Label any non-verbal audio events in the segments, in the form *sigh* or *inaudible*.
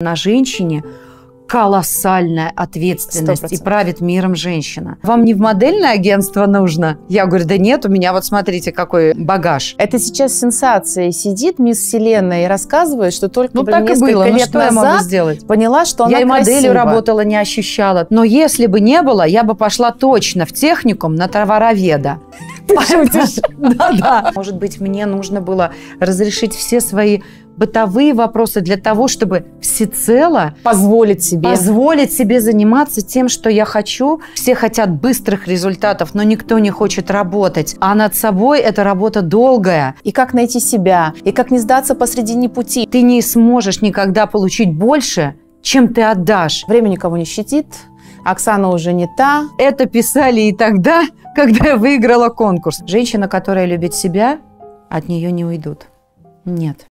На женщине колоссальная ответственность 100%. и правит миром женщина. Вам не в модельное агентство нужно? Я говорю, да нет, у меня вот смотрите, какой багаж. Это сейчас сенсация. Сидит мисс Вселенная и рассказывает, что только ну, так и было. Ну, лет что назад я могу сделать? поняла, что она Я и моделью работала, не ощущала. Но если бы не было, я бы пошла точно в техникум на товароведа. Ты *laughs* да Может быть, мне нужно было разрешить все свои бытовые вопросы для того, чтобы всецело позволить себе. позволить себе заниматься тем, что я хочу. Все хотят быстрых результатов, но никто не хочет работать. А над собой эта работа долгая. И как найти себя, и как не сдаться посредине пути. Ты не сможешь никогда получить больше, чем ты отдашь. Время никого не щадит, Оксана уже не та. Это писали и тогда, когда я выиграла конкурс. Женщина, которая любит себя, от нее не уйдут. Нет.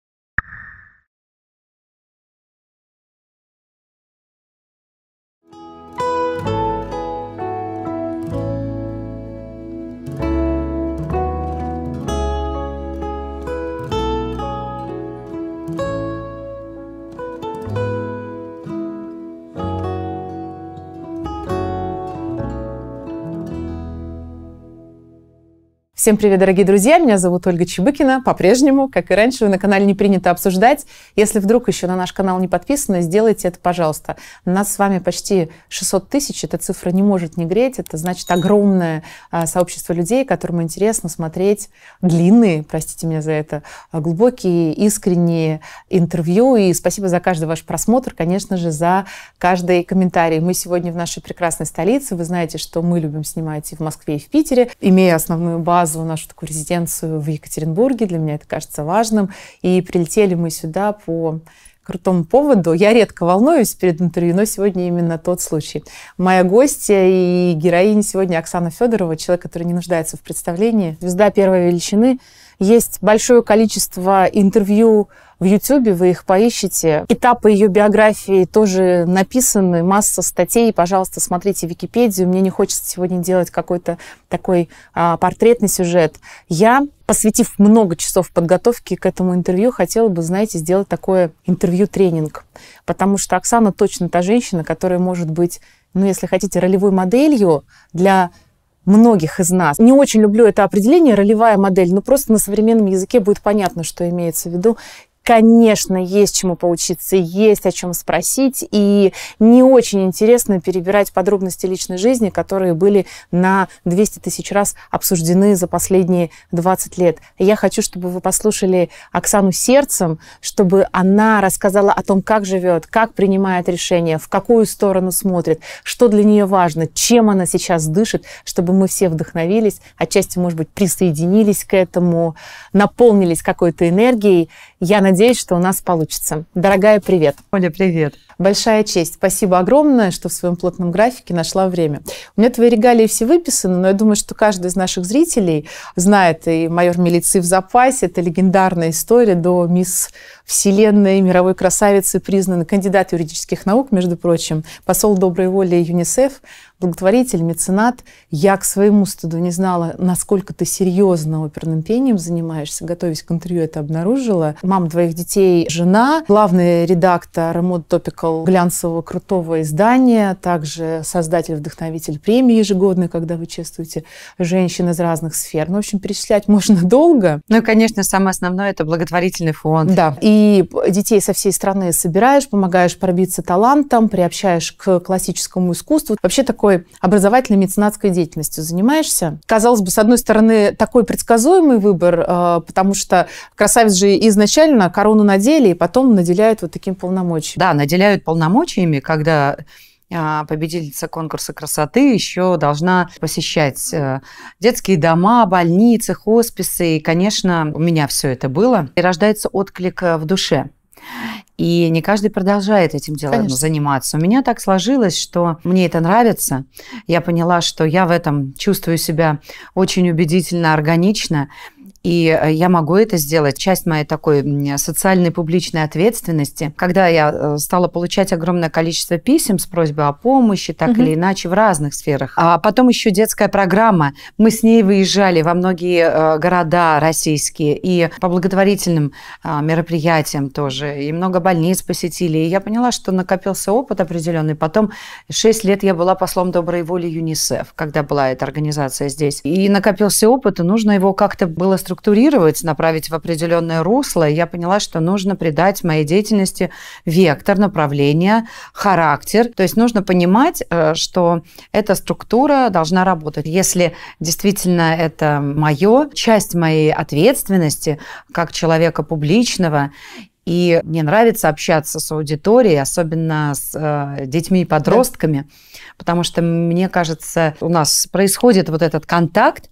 Всем привет, дорогие друзья! Меня зовут Ольга Чебыкина. По-прежнему, как и раньше, вы на канале «Не принято обсуждать». Если вдруг еще на наш канал не подписаны, сделайте это, пожалуйста. Нас с вами почти 600 тысяч. Эта цифра не может не греть. Это значит огромное а, сообщество людей, которым интересно смотреть длинные, простите меня за это, а, глубокие, искренние интервью. И спасибо за каждый ваш просмотр, конечно же, за каждый комментарий. Мы сегодня в нашей прекрасной столице. Вы знаете, что мы любим снимать и в Москве, и в Питере, имея основную базу базовую нашу такую резиденцию в Екатеринбурге. Для меня это кажется важным. И прилетели мы сюда по крутому поводу. Я редко волнуюсь перед интервью, но сегодня именно тот случай. Моя гостья и героиня сегодня Оксана Федорова, человек, который не нуждается в представлении. Звезда первой величины. Есть большое количество интервью в Ютьюбе вы их поищете. Этапы ее биографии тоже написаны, масса статей. Пожалуйста, смотрите Википедию. Мне не хочется сегодня делать какой-то такой а, портретный сюжет. Я посвятив много часов подготовки к этому интервью, хотела бы, знаете, сделать такое интервью-тренинг. Потому что Оксана точно та женщина, которая может быть, ну, если хотите, ролевой моделью для многих из нас. Не очень люблю это определение, ролевая модель, но просто на современном языке будет понятно, что имеется в виду конечно, есть чему поучиться, есть о чем спросить, и не очень интересно перебирать подробности личной жизни, которые были на 200 тысяч раз обсуждены за последние 20 лет. Я хочу, чтобы вы послушали Оксану сердцем, чтобы она рассказала о том, как живет, как принимает решения, в какую сторону смотрит, что для нее важно, чем она сейчас дышит, чтобы мы все вдохновились, отчасти, может быть, присоединились к этому, наполнились какой-то энергией. Я надеюсь, надеюсь, что у нас получится. Дорогая, привет. Оля, привет. Большая честь. Спасибо огромное, что в своем плотном графике нашла время. У меня твои регалии все выписаны, но я думаю, что каждый из наших зрителей знает и майор милиции в запасе. Это легендарная история до мисс Вселенной, мировой красавицы, признанной кандидат юридических наук, между прочим, посол доброй воли ЮНИСЕФ благотворитель, меценат. Я к своему стыду не знала, насколько ты серьезно оперным пением занимаешься. Готовясь к интервью, это обнаружила. Мама двоих детей, жена, главный редактор Mod Topical глянцевого крутого издания, также создатель, вдохновитель премии ежегодной, когда вы чествуете женщин из разных сфер. Ну, в общем, перечислять можно *laughs* долго. Ну и, конечно, самое основное – это благотворительный фонд. Да. И детей со всей страны собираешь, помогаешь пробиться талантом, приобщаешь к классическому искусству. Вообще такое такой образовательной меценатской деятельностью занимаешься. Казалось бы, с одной стороны, такой предсказуемый выбор, э, потому что красавец же изначально корону надели, и потом наделяют вот таким полномочиями. Да, наделяют полномочиями, когда э, победительница конкурса красоты еще должна посещать э, детские дома, больницы, хосписы. И, конечно, у меня все это было. И рождается отклик в душе. И не каждый продолжает этим делом Конечно. заниматься. У меня так сложилось, что мне это нравится. Я поняла, что я в этом чувствую себя очень убедительно, органично. И э, я могу это сделать. Часть моей такой социальной публичной ответственности. Когда я э, стала получать огромное количество писем с просьбой о помощи, так угу. или иначе, в разных сферах. А потом еще детская программа. Мы с ней выезжали во многие э, города российские и по благотворительным а, мероприятиям тоже. И много больниц посетили. И я поняла, что накопился опыт определенный. Потом 6 лет я была послом доброй воли ЮНИСЕФ, когда была эта организация здесь. И накопился опыт, и нужно его как-то было структурировать структурировать, направить в определенное русло. И я поняла, что нужно придать моей деятельности вектор, направление, характер. То есть нужно понимать, э, что эта структура должна работать. Если действительно это мое, часть моей ответственности как человека публичного, и мне нравится общаться с аудиторией, особенно с э, детьми и подростками, да. потому что, мне кажется, у нас происходит вот этот контакт,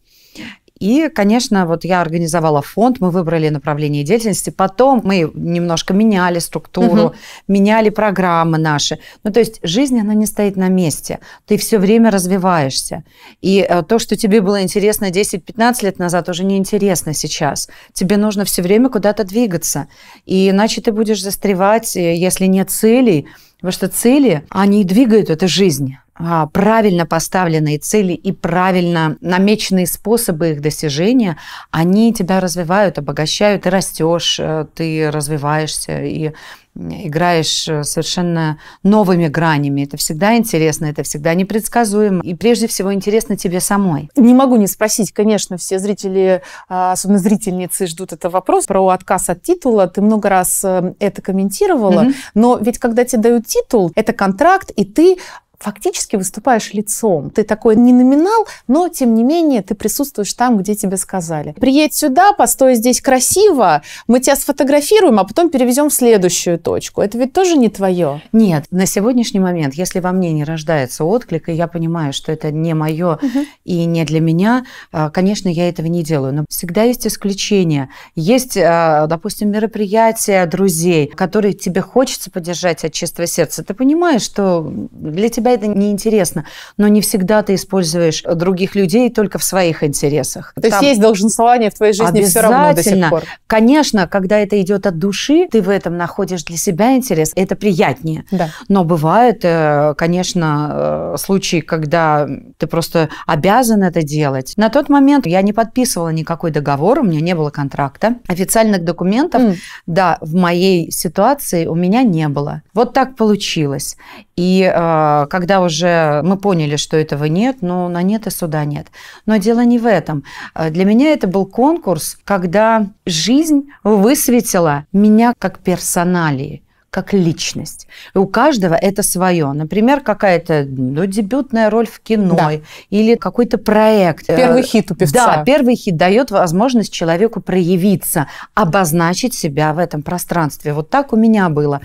и, конечно, вот я организовала фонд, мы выбрали направление деятельности. Потом мы немножко меняли структуру, угу. меняли программы наши. Ну, то есть жизнь, она не стоит на месте. Ты все время развиваешься. И э, то, что тебе было интересно 10-15 лет назад, уже не интересно сейчас. Тебе нужно все время куда-то двигаться. И иначе ты будешь застревать, э, если нет целей. Потому что цели, они двигают эту жизнь. А, правильно поставленные цели и правильно намеченные способы их достижения, они тебя развивают, обогащают, ты растешь, э, ты развиваешься и играешь э, совершенно новыми гранями. Это всегда интересно, это всегда непредсказуемо. И прежде всего интересно тебе самой. Не могу не спросить, конечно, все зрители, а, особенно зрительницы, ждут этот вопрос про отказ от титула. Ты много раз э, это комментировала, mm-hmm. но ведь когда тебе дают титул, это контракт, и ты фактически выступаешь лицом. Ты такой не номинал, но тем не менее ты присутствуешь там, где тебе сказали. Приедь сюда, постой здесь красиво, мы тебя сфотографируем, а потом перевезем в следующую точку. Это ведь тоже не твое. Нет, на сегодняшний момент, если во мне не рождается отклик, и я понимаю, что это не мое угу. и не для меня, а, конечно, я этого не делаю. Но всегда есть исключения. Есть, а, допустим, мероприятия друзей, которые тебе хочется поддержать от чистого сердца. Ты понимаешь, что для тебя всегда это неинтересно, но не всегда ты используешь других людей только в своих интересах. То Там... есть есть долженствование в твоей жизни все равно до сих пор? Конечно, когда это идет от души, ты в этом находишь для себя интерес, это приятнее. Да. Но бывают, э, конечно, э, случаи, когда ты просто обязан это делать. На тот момент я не подписывала никакой договор, у меня не было контракта. Официальных документов, mm. да, в моей ситуации у меня не было. Вот так получилось. И э, когда когда уже мы поняли, что этого нет, но на нет и суда нет. Но дело не в этом. Э, для меня это был конкурс, когда жизнь высветила меня как персоналии как личность. И у каждого это свое. Например, какая-то ну, дебютная роль в кино да. или какой-то проект. Э, первый хит у певца. Да, первый хит дает возможность человеку проявиться, обозначить себя в этом пространстве. Вот так у меня было.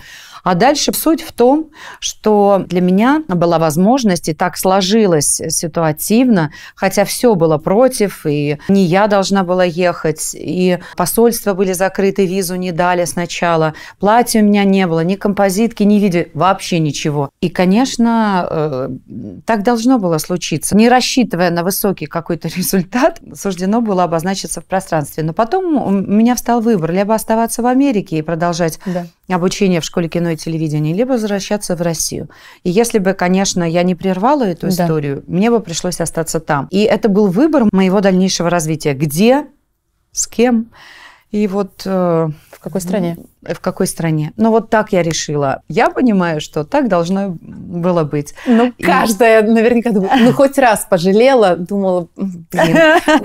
А дальше суть в том, что для меня была возможность, и так сложилось ситуативно, хотя все было против, и не я должна была ехать, и посольства были закрыты, визу не дали сначала, платья у меня не было, ни композитки, ни видео, вообще ничего. И, конечно, э, так должно было случиться. Не рассчитывая на высокий какой-то *laughs* результат, суждено было обозначиться в пространстве. Но потом у меня встал выбор, либо оставаться в Америке и продолжать да обучение в школе кино и телевидения, либо возвращаться в Россию. И если бы, конечно, я не прервала эту да. историю, мне бы пришлось остаться там. И это был выбор моего дальнейшего развития. Где, с кем, и вот... Э, в какой стране? Э, в какой стране. Ну, вот так я решила. Я понимаю, что так должно было быть. Ну, и... каждая наверняка ну, хоть раз пожалела, думала, блин,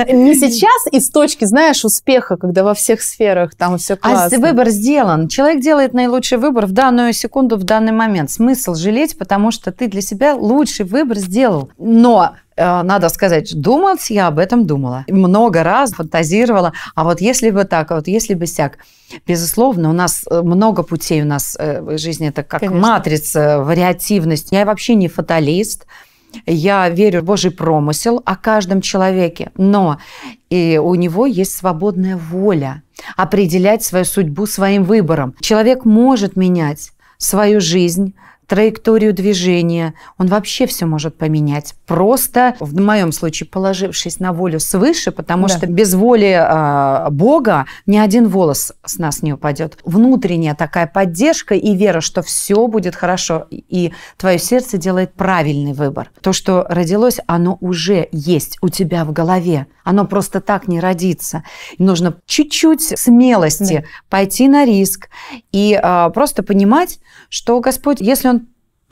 *laughs* не сейчас Из точки, знаешь, успеха, когда во всех сферах там все а классно. А выбор сделан. Человек делает наилучший выбор в данную секунду, в данный момент. Смысл жалеть, потому что ты для себя лучший выбор сделал. Но Э, надо сказать, думать я об этом думала. Много раз фантазировала, а вот если бы так, а вот если бы сяк. Безусловно, у нас э, много путей у нас э, в жизни, это как Конечно. матрица, вариативность. Я вообще не фаталист, я верю в Божий промысел о каждом человеке, но и у него есть свободная воля определять свою судьбу своим выбором. Человек может менять свою жизнь, траекторию движения. Он вообще все может поменять. Просто, в моем случае, положившись на волю свыше, потому да. что без воли э, Бога ни один волос с нас не упадет. Внутренняя такая поддержка и вера, что все будет хорошо, и твое сердце делает правильный выбор. То, что родилось, оно уже есть у тебя в голове. Оно просто так не родится. Нужно чуть-чуть смелости да. пойти на риск и э, просто понимать, что Господь, если Он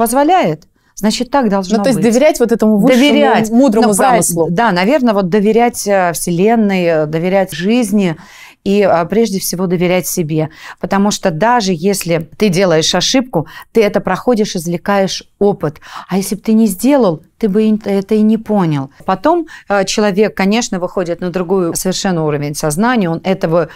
позволяет, значит, так должно ну, то есть быть. доверять вот этому высшему, доверять. мудрому ну, замыслу. Да, наверное, вот доверять э, Вселенной, э, доверять жизни и э, прежде всего доверять себе. Потому что даже если ты делаешь ошибку, ты это проходишь, извлекаешь опыт. А если бы ты не сделал, ты бы это и не понял. Потом э, человек, конечно, выходит на другой совершенно уровень сознания, он этого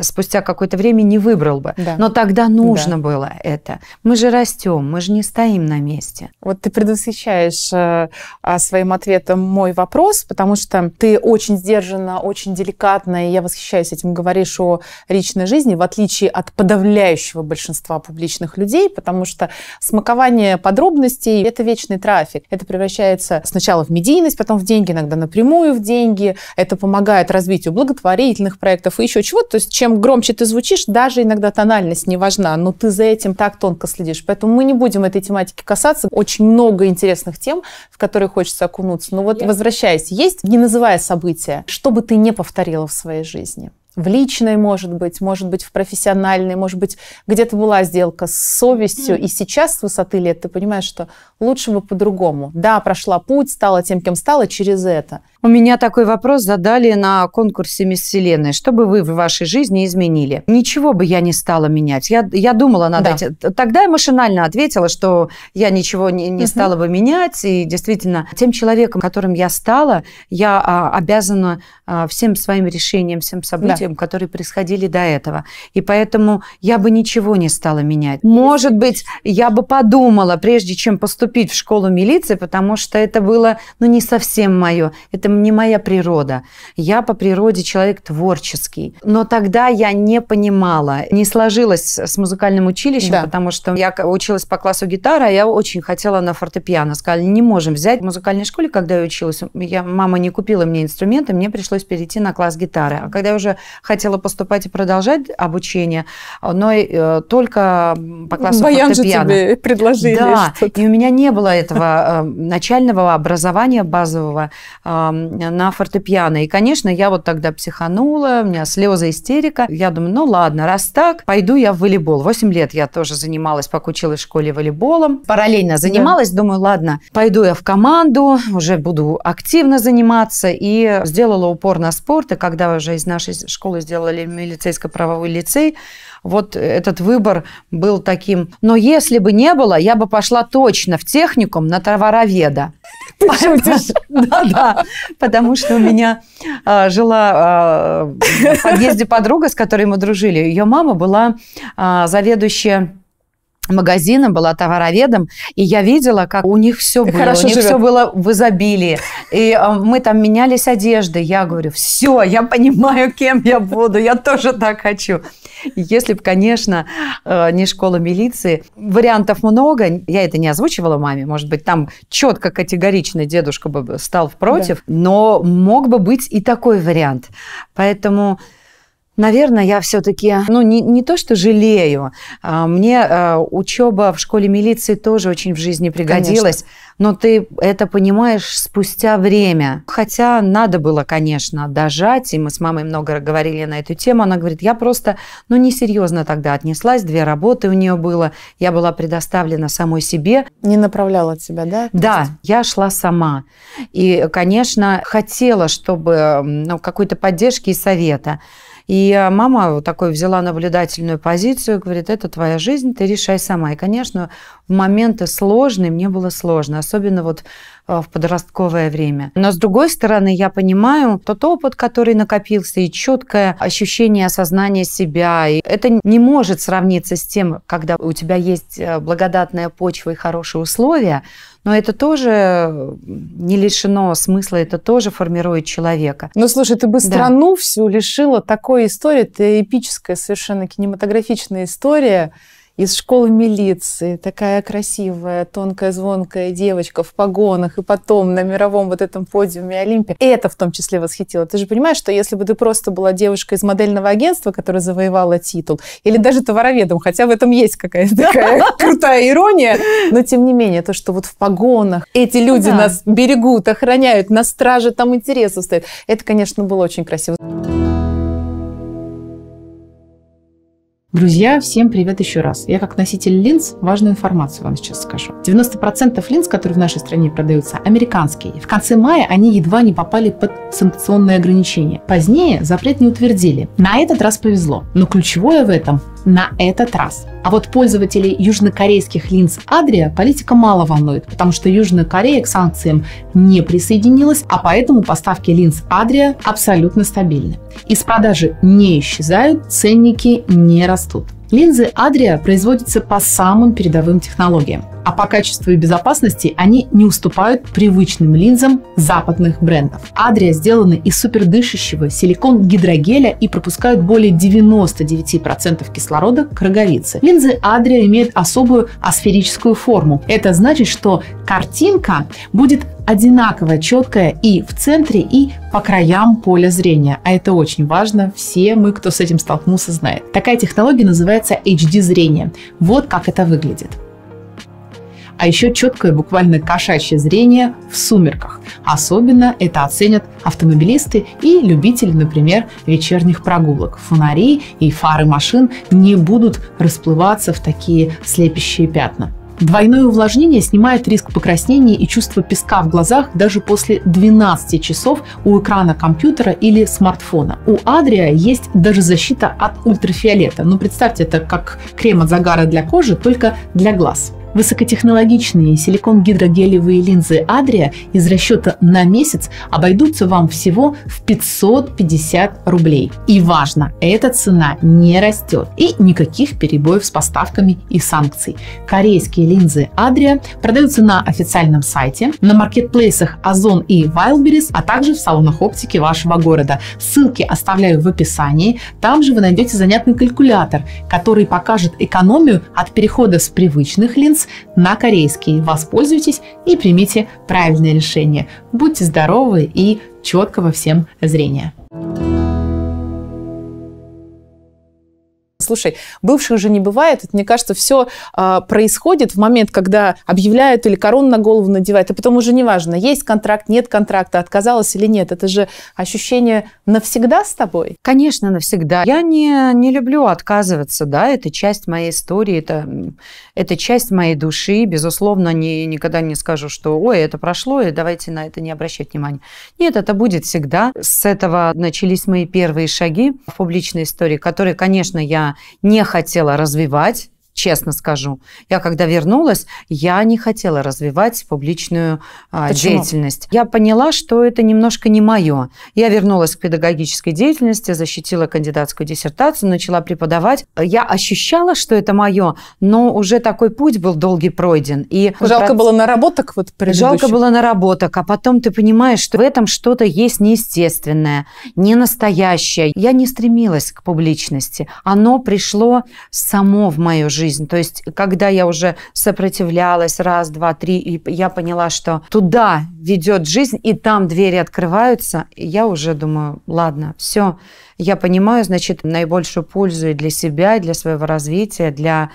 спустя какое-то время не выбрал бы. Да. Но тогда нужно да. было это. Мы же растем, мы же не стоим на месте. Вот ты предвосхищаешь э, а, своим ответом мой вопрос, потому что ты очень сдержанно, очень деликатно, и я восхищаюсь этим, говоришь о личной жизни, в отличие от подавляющего большинства публичных людей, потому что смакование подробно способностей. Это вечный трафик. Это превращается сначала в медийность, потом в деньги, иногда напрямую в деньги. Это помогает развитию благотворительных проектов и еще чего-то. То есть чем громче ты звучишь, даже иногда тональность не важна, но ты за этим так тонко следишь. Поэтому мы не будем этой тематики касаться. Очень много интересных тем, в которые хочется окунуться. Но вот yeah. возвращаясь, есть, не называя события, что бы ты не повторила в своей жизни? в личной, может быть, может быть, в профессиональной, может быть, где-то была сделка с совестью, mm. и сейчас с высоты лет ты понимаешь, что лучше бы по-другому. Да, прошла путь, стала тем, кем стала через это, у меня такой вопрос задали на конкурсе «Мисс Вселенная». Что бы вы в вашей жизни изменили? Ничего бы я не стала менять. Я, я думала над да. этим. Тогда я машинально ответила, что я ничего не, не стала бы менять. И действительно, тем человеком, которым я стала, я а, обязана а, всем своим решениям, всем событиям, да. которые происходили до этого. И поэтому я бы ничего не стала менять. Может быть, я бы подумала, прежде чем поступить в школу милиции, потому что это было ну, не совсем мое. Это не моя природа. Я по природе человек творческий. Но тогда я не понимала, не сложилось с музыкальным училищем, да. потому что я училась по классу гитара, я очень хотела на фортепиано. Сказали, не можем взять. В музыкальной школе, когда я училась, я, мама не купила мне инструменты, мне пришлось перейти на класс гитары. А когда я уже хотела поступать и продолжать обучение, но э, только по классу Баян фортепиано. Же тебе предложили. Да, и у меня не было этого э, начального образования базового. Э, на фортепиано. И, конечно, я вот тогда психанула, у меня слезы, истерика. Я думаю, ну ладно, раз так, пойду я в волейбол. Восемь лет я тоже занималась, пока в школе волейболом. Параллельно занималась, да. думаю, ладно, пойду я в команду, уже буду активно заниматься. И сделала упор на спорт. И когда уже из нашей школы сделали милицейско-правовой лицей, вот этот выбор был таким. Но если бы не было, я бы пошла точно в техникум на товароведа. Ты шутишь? *laughs* Да-да, потому что у меня а, жила а, в подъезде подруга, с которой мы дружили. Ее мама была а, заведующая магазина, была товароведом, и я видела, как у них все было, Хорошо у них живет. все было в изобилии. И мы там менялись одеждой. Я говорю, все, я понимаю, кем я буду, я тоже так хочу. Если бы, конечно, э, не школа милиции. Вариантов много. Я это не озвучивала маме. Может быть, там четко, категорично дедушка бы стал против. Да. Но мог бы быть и такой вариант. Поэтому... Наверное, я все-таки, ну, не, не то, что жалею. А, мне а, учеба в школе милиции тоже очень в жизни пригодилась. Конечно. Но ты это понимаешь спустя время. Хотя надо было, конечно, дожать. И мы с мамой много говорили на эту тему. Она говорит, я просто, ну, несерьезно тогда отнеслась. Две работы у нее было. Я была предоставлена самой себе. Не направляла тебя, да? Да, я шла сама. И, конечно, хотела, чтобы ну, какой-то поддержки и совета. И э, мама вот такой взяла наблюдательную позицию, говорит, это твоя жизнь, ты решай сама. И, конечно, в моменты сложные мне было сложно, особенно вот э, в подростковое время. Но, с другой стороны, я понимаю тот опыт, который накопился, и четкое ощущение осознания себя. И это не может сравниться с тем, когда у тебя есть э, благодатная почва и хорошие условия, но это тоже не лишено смысла, это тоже формирует человека. Ну, слушай, ты бы да. страну всю лишила такой истории. Это эпическая совершенно кинематографичная история из школы милиции, такая красивая, тонкая, звонкая девочка в погонах, и потом на мировом вот этом подиуме Олимпия и Это в том числе восхитило. Ты же понимаешь, что если бы ты просто была девушка из модельного агентства, которая завоевала титул, или даже товароведом, хотя в этом есть какая-то такая *laughs* крутая ирония, но тем не менее, то, что вот в погонах эти люди нас берегут, охраняют, на страже там интересов стоят, это, конечно, было очень красиво. Друзья, всем привет еще раз. Я как носитель линз важную информацию вам сейчас скажу. 90% линз, которые в нашей стране продаются, американские. В конце мая они едва не попали под санкционные ограничения. Позднее запрет не утвердили. На этот раз повезло. Но ключевое в этом на этот раз. А вот пользователей южнокорейских линз Адрия политика мало волнует, потому что Южная Корея к санкциям не присоединилась, а поэтому поставки линз Адрия абсолютно стабильны. Из продажи не исчезают, ценники не растут. Линзы Адрия производятся по самым передовым технологиям, а по качеству и безопасности они не уступают привычным линзам западных брендов. Адрия сделаны из супердышащего силикон-гидрогеля и пропускают более 99% кислорода к роговице. Линзы Адрия имеют особую асферическую форму. Это значит, что картинка будет одинаково четкое и в центре, и по краям поля зрения. А это очень важно, все мы, кто с этим столкнулся, знает. Такая технология называется HD-зрение. Вот как это выглядит а еще четкое буквально кошачье зрение в сумерках. Особенно это оценят автомобилисты и любители, например, вечерних прогулок. Фонари и фары машин не будут расплываться в такие слепящие пятна. Двойное увлажнение снимает риск покраснения и чувства песка в глазах даже после 12 часов у экрана компьютера или смартфона. У Адрия есть даже защита от ультрафиолета. Ну, представьте, это как крем от загара для кожи, только для глаз. Высокотехнологичные силикон-гидрогелевые линзы Адрия из расчета на месяц обойдутся вам всего в 550 рублей. И важно, эта цена не растет и никаких перебоев с поставками и санкций. Корейские линзы Адрия продаются на официальном сайте, на маркетплейсах Озон и Wildberries, а также в салонах оптики вашего города. Ссылки оставляю в описании. Там же вы найдете занятный калькулятор, который покажет экономию от перехода с привычных линз страниц на корейский. Воспользуйтесь и примите правильное решение. Будьте здоровы и четкого всем зрения. Слушай, бывших же не бывает. Это, мне кажется, все э, а, происходит в момент, когда объявляют или корону на голову надевают, а потом уже неважно, есть контракт, нет контракта, отказалась или нет. Это же ощущение навсегда с тобой? Конечно, навсегда. Я не, не люблю отказываться, да, это часть моей истории, это, это часть моей души. Безусловно, не, никогда не скажу, что ой, это прошло, и давайте на это не обращать внимания. Нет, это будет всегда. С этого начались мои первые шаги в публичной истории, которые, конечно, я не хотела развивать честно скажу. Я когда вернулась, я не хотела развивать публичную а, Почему? деятельность. Я поняла, что это немножко не мое. Я вернулась к педагогической деятельности, защитила кандидатскую диссертацию, начала преподавать. Я ощущала, что это мое, но уже такой путь был долгий пройден. И Жалко проц... было наработок вот предыдущих. Жалко было наработок, а потом ты понимаешь, что в этом что-то есть неестественное, не настоящее. Я не стремилась к публичности. Оно пришло само в мою жизнь жизнь. То есть, когда я уже сопротивлялась раз, два, три, и я поняла, что туда ведет жизнь, и там двери открываются, я уже думаю, ладно, все, я понимаю, значит, наибольшую пользу и для себя, и для своего развития, для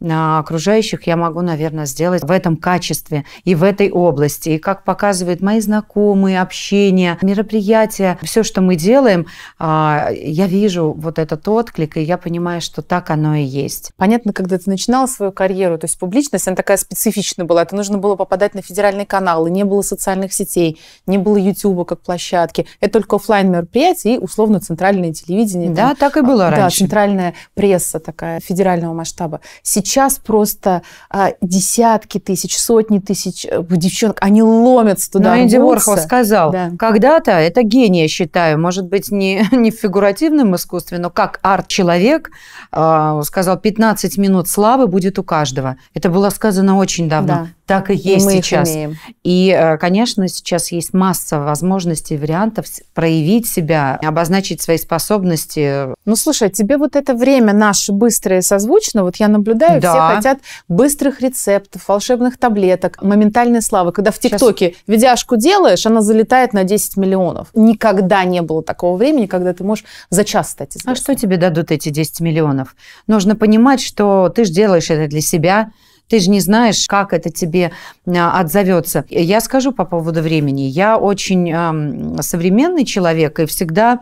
окружающих я могу, наверное, сделать в этом качестве и в этой области. И как показывают мои знакомые, общение, мероприятия, все, что мы делаем, а, я вижу вот этот отклик, и я понимаю, что так оно и есть. Понятно, когда ты начинал свою карьеру, то есть публичность, она такая специфичная была, это нужно было попадать на федеральные каналы, не было социальных сетей, не было YouTube как площадки. Это только офлайн мероприятия и, условно, центральное телевидение. Да, там, так и было а, раньше. Да, центральная пресса такая федерального масштаба. Сейчас сейчас просто а, десятки тысяч, сотни тысяч э, девчонок, они ломятся туда. Но ну, Энди Уорхол сказал, да. когда-то, это гений, я считаю, может быть, не, *laughs* не в фигуративном искусстве, но как арт-человек, а, сказал, 15 минут славы будет у каждого. Это было сказано очень давно. Да. Так и есть и сейчас. Имеем. И, конечно, сейчас есть масса возможностей, вариантов проявить себя, обозначить свои способности. Ну, слушай, тебе вот это время наше быстрое созвучно, вот я наблюдаю, понимаю, да. все хотят быстрых рецептов, волшебных таблеток, моментальной славы. Когда в ТикТоке видяшку делаешь, она залетает на 10 миллионов. Никогда не было такого времени, когда ты можешь за час стать известным. А что тебе дадут эти 10 миллионов? Нужно понимать, что ты же делаешь это для себя, ты же не знаешь, как это тебе а, отзовется. Я скажу по поводу времени. Я очень э, современный человек и всегда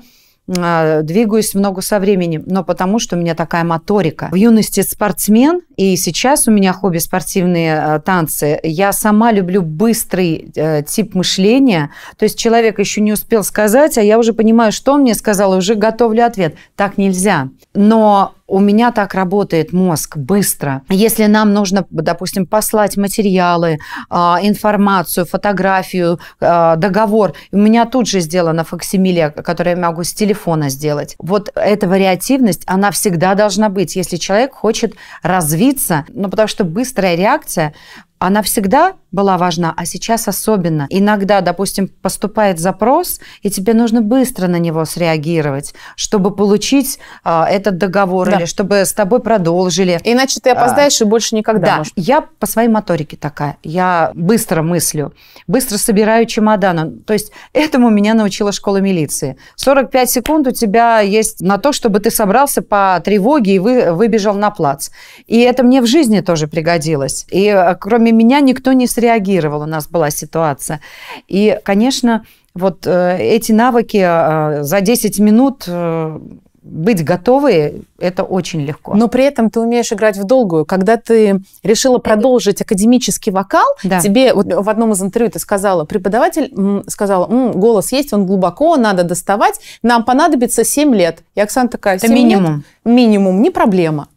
Э, двигаюсь много со временем, но потому что у меня такая моторика. В юности спортсмен, и сейчас у меня хобби спортивные э, танцы. Я сама люблю быстрый э, тип мышления, то есть человек еще не успел сказать, а я уже понимаю, что он мне сказал, и уже готовлю ответ. Так нельзя. Но у меня так работает мозг быстро. Если нам нужно, допустим, послать материалы, а, информацию, фотографию, а, договор, у меня тут же сделана факсимилия, которую я могу с телефона сделать. Вот эта вариативность, она всегда должна быть, если человек хочет развиться, ну, потому что быстрая реакция она всегда была важна, а сейчас особенно. Иногда, допустим, поступает запрос, и тебе нужно быстро на него среагировать, чтобы получить э, этот договор да. или чтобы с тобой продолжили. Иначе ты а, опоздаешь а, и больше никогда. Да, может. я по своей моторике такая. Я быстро мыслю, быстро собираю чемоданы. То есть этому меня научила школа милиции. 45 секунд у тебя есть на то, чтобы ты собрался по тревоге и вы, выбежал на плац. И это мне в жизни тоже пригодилось. И э, кроме меня никто не среагировал. У нас была ситуация. И, конечно, вот э, эти навыки э, за 10 минут э, быть готовой – это очень легко. Но при этом ты умеешь играть в долгую. Когда ты решила продолжить академический вокал, да. тебе вот в одном из интервью ты сказала, преподаватель сказал: голос есть, он глубоко, надо доставать, нам понадобится 7 лет. И Оксана такая, 7 это минимум. Лет? Минимум, не проблема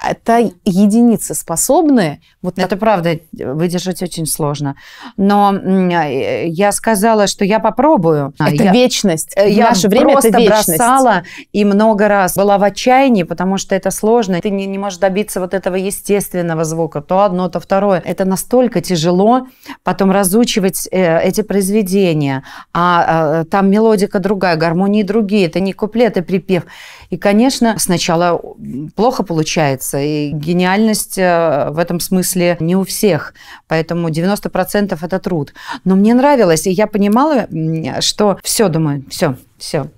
это единицы способны. Вот это так... правда, выдержать очень сложно. Но э, я сказала, что я попробую. Это я, вечность. Э, в я наше время просто это вечность. бросала и много раз была в отчаянии, потому что это сложно. Ты не, не можешь добиться вот этого естественного звука. То одно, то второе. Это настолько тяжело потом разучивать э, эти произведения. А, а там мелодика другая, гармонии другие. Это не куплет и а припев. И, конечно, сначала плохо получается, и гениальность э, в этом смысле не у всех, поэтому 90% это труд. Но мне нравилось, и я понимала, что все, думаю, все, все.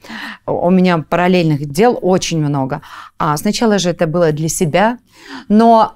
У меня параллельных дел очень много. А сначала же это было для себя, но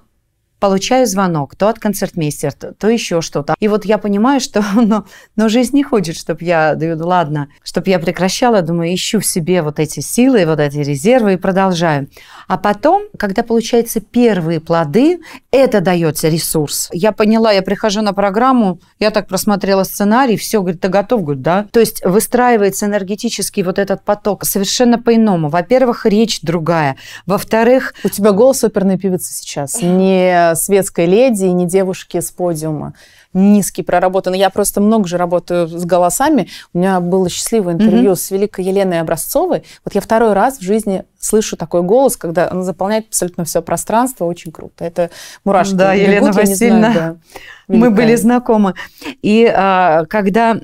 получаю звонок, то от концертмейстера, то, то еще что-то. И вот я понимаю, что *laughs* но, но жизнь не хочет, чтобы я, даю, ну ладно, чтобы я прекращала, думаю, ищу в себе вот эти силы, вот эти резервы и продолжаю. А потом, когда получаются первые плоды, это дается ресурс. Я поняла, я прихожу на программу, я так просмотрела сценарий, все, говорит, ты готов? Говорит, да. То есть выстраивается энергетический вот этот поток совершенно по-иному. Во-первых, речь другая. Во-вторых... У тебя голос оперной певицы сейчас, не светской леди и не девушки с подиума. Низкий проработанный. Я просто много же работаю с голосами. У меня было счастливое интервью mm-hmm. с великой Еленой Образцовой. Вот я второй раз в жизни слышу такой голос, когда она заполняет абсолютно все пространство. Очень круто. Это мурашки. Да, Елена Васильевна. Я не знаю, да. Великая. Мы были знакомы. И а, когда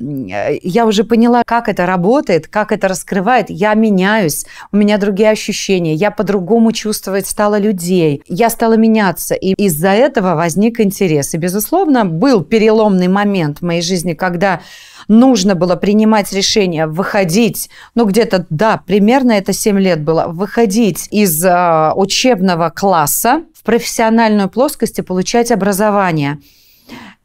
я уже поняла, как это работает, как это раскрывает, я меняюсь, у меня другие ощущения, я по-другому чувствовать стала людей, я стала меняться. И из-за этого возник интерес. И, безусловно, был переломный момент в моей жизни, когда нужно было принимать решение выходить, ну где-то, да, примерно это 7 лет было, выходить из э, учебного класса в профессиональную плоскость и получать образование –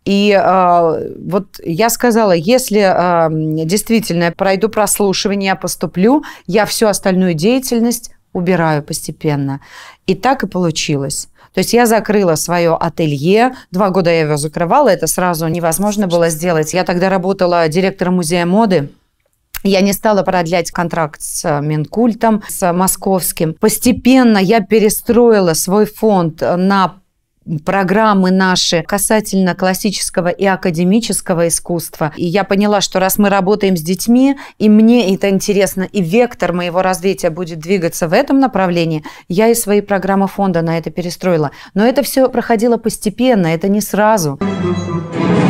и э, вот я сказала, если э, действительно я пройду прослушивание, я поступлю, я всю остальную деятельность убираю постепенно. И так и получилось. То есть я закрыла свое ателье, два года я его закрывала, это сразу невозможно было сделать. Я тогда работала директором музея моды, я не стала продлять контракт с э, Минкультом, с э, московским. Постепенно я перестроила свой фонд э, на программы наши касательно классического и академического искусства. И я поняла, что раз мы работаем с детьми, и мне это интересно, и вектор моего развития будет двигаться в этом направлении, я и свои программы фонда на это перестроила. Но это все проходило постепенно, это не сразу. Thank you.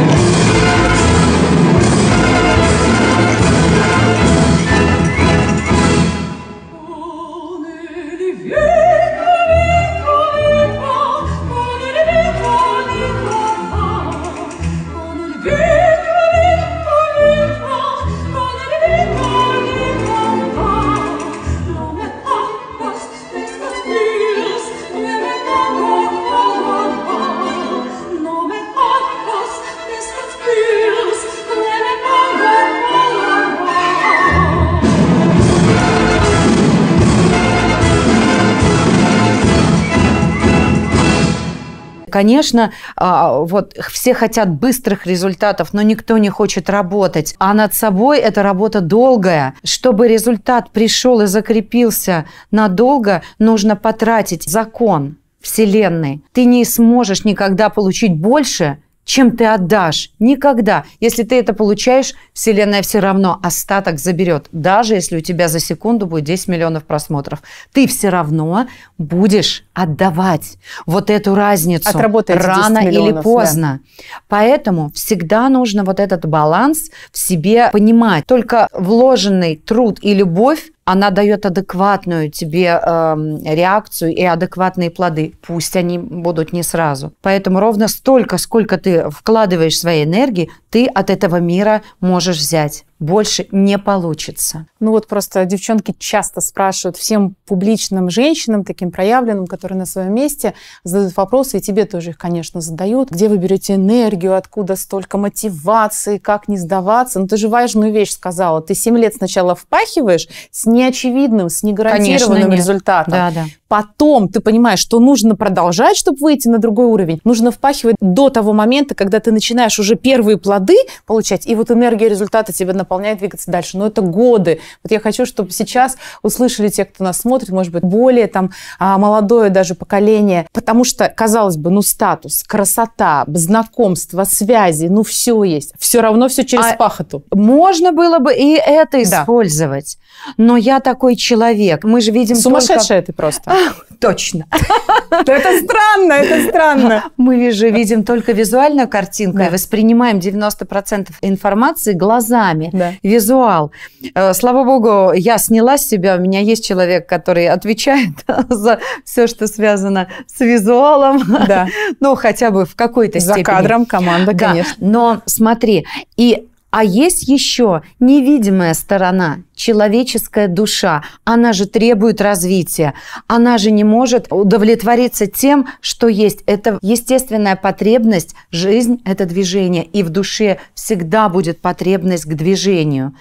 Конечно, а, вот все хотят быстрых результатов, но никто не хочет работать. А над собой эта работа долгая. Чтобы результат пришел и закрепился надолго, нужно потратить закон Вселенной. Ты не сможешь никогда получить больше, чем ты отдашь. Никогда. Если ты это получаешь, Вселенная все равно остаток заберет. Даже если у тебя за секунду будет 10 миллионов просмотров. Ты все равно будешь отдавать вот эту разницу Отработать рано или поздно. Да. Поэтому всегда нужно вот этот баланс в себе понимать. Только вложенный труд и любовь она дает адекватную тебе э, реакцию и адекватные плоды. Пусть они будут не сразу. Поэтому ровно столько, сколько ты вкладываешь своей энергии, ты от этого мира можешь взять. Больше не получится. Ну вот просто девчонки часто спрашивают всем публичным женщинам, таким проявленным, которые на своем месте, задают вопросы, и тебе тоже их, конечно, задают. Где вы берете энергию, откуда столько мотивации, как не сдаваться? Ну ты же важную вещь сказала. Ты 7 лет сначала впахиваешь с неочевидным, с негарантированным результатом. Да, да потом ты понимаешь, что нужно продолжать, чтобы выйти на другой уровень, нужно впахивать до того момента, когда ты начинаешь уже первые плоды получать, и вот энергия результата тебя наполняет двигаться дальше. Но это годы. Вот я хочу, чтобы сейчас услышали те, кто нас смотрит, может быть, более там а, молодое даже поколение, потому что, казалось бы, ну статус, красота, знакомство, связи, ну все есть. Все равно все через а пахоту. Можно было бы и это да. использовать но я такой человек. Мы же видим Сумасшедшая только... ты просто. А, точно. *laughs* Это странно, это странно. Мы же видим только визуальную картинку и воспринимаем 90% информации глазами. Визуал. Э, слава богу, я сняла с себя, у меня есть человек, который отвечает *laughs* за все, что связано с визуалом. Да. *laughs* Ну, хотя бы в какой-то степени. За кадром команда, конечно. Но смотри, и а есть еще невидимая сторона, человеческая душа. Она же требует развития. Она же не может удовлетвориться тем, что есть. Это естественная потребность. Жизнь – это движение. И в душе всегда будет потребность к движению.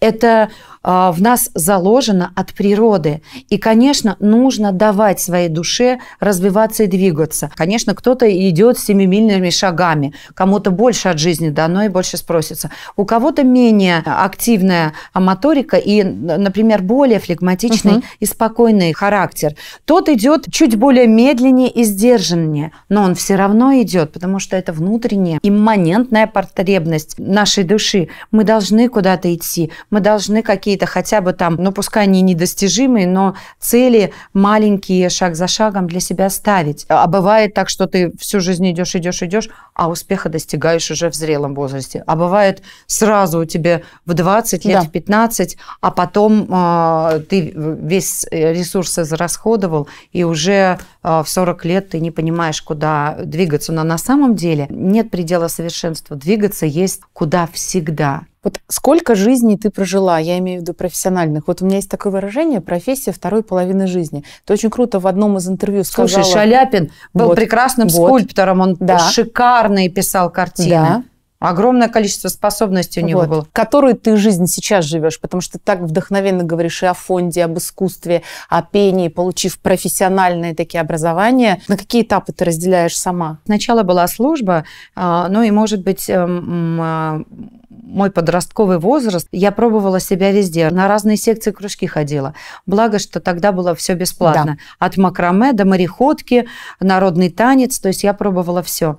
Это а, в нас заложено от природы. И, конечно, нужно давать своей душе развиваться и двигаться. Конечно, кто-то идет семимильными шагами, кому-то больше от жизни дано и больше спросится. У кого-то менее активная моторика и, например, более флегматичный угу. и спокойный характер. Тот идет чуть более медленнее и сдержаннее, но он все равно идет, потому что это внутренняя, имманентная потребность нашей души. Мы должны куда-то идти, мы должны какие то какие-то хотя бы там, ну пускай они недостижимые, но цели маленькие шаг за шагом для себя ставить. А бывает так, что ты всю жизнь идешь, идешь, идешь, а успеха достигаешь уже в зрелом возрасте. А бывает сразу у тебя в 20 лет, да. в 15, а потом э, ты весь ресурс израсходовал, и уже э, в 40 лет ты не понимаешь, куда двигаться. Но на самом деле нет предела совершенства. Двигаться есть куда всегда. Вот сколько жизней ты прожила, я имею в виду профессиональных. Вот у меня есть такое выражение «профессия второй половины жизни». Ты очень круто в одном из интервью сказала... Слушай, Шаляпин был вот, прекрасным вот, скульптором, он да, шикарно писал картины. Да. Огромное количество способностей у него вот. было. Которую ты жизнь сейчас живешь, потому что ты так вдохновенно говоришь и о фонде, об искусстве, о пении, получив профессиональные такие образования. На какие этапы ты разделяешь сама? Сначала была служба, а, ну и, может быть, эм, а, мой подростковый возраст, я пробовала себя везде. На разные секции кружки ходила. Благо, что тогда было все бесплатно. Да. От макраме до мореходки, народный танец. То есть я пробовала все.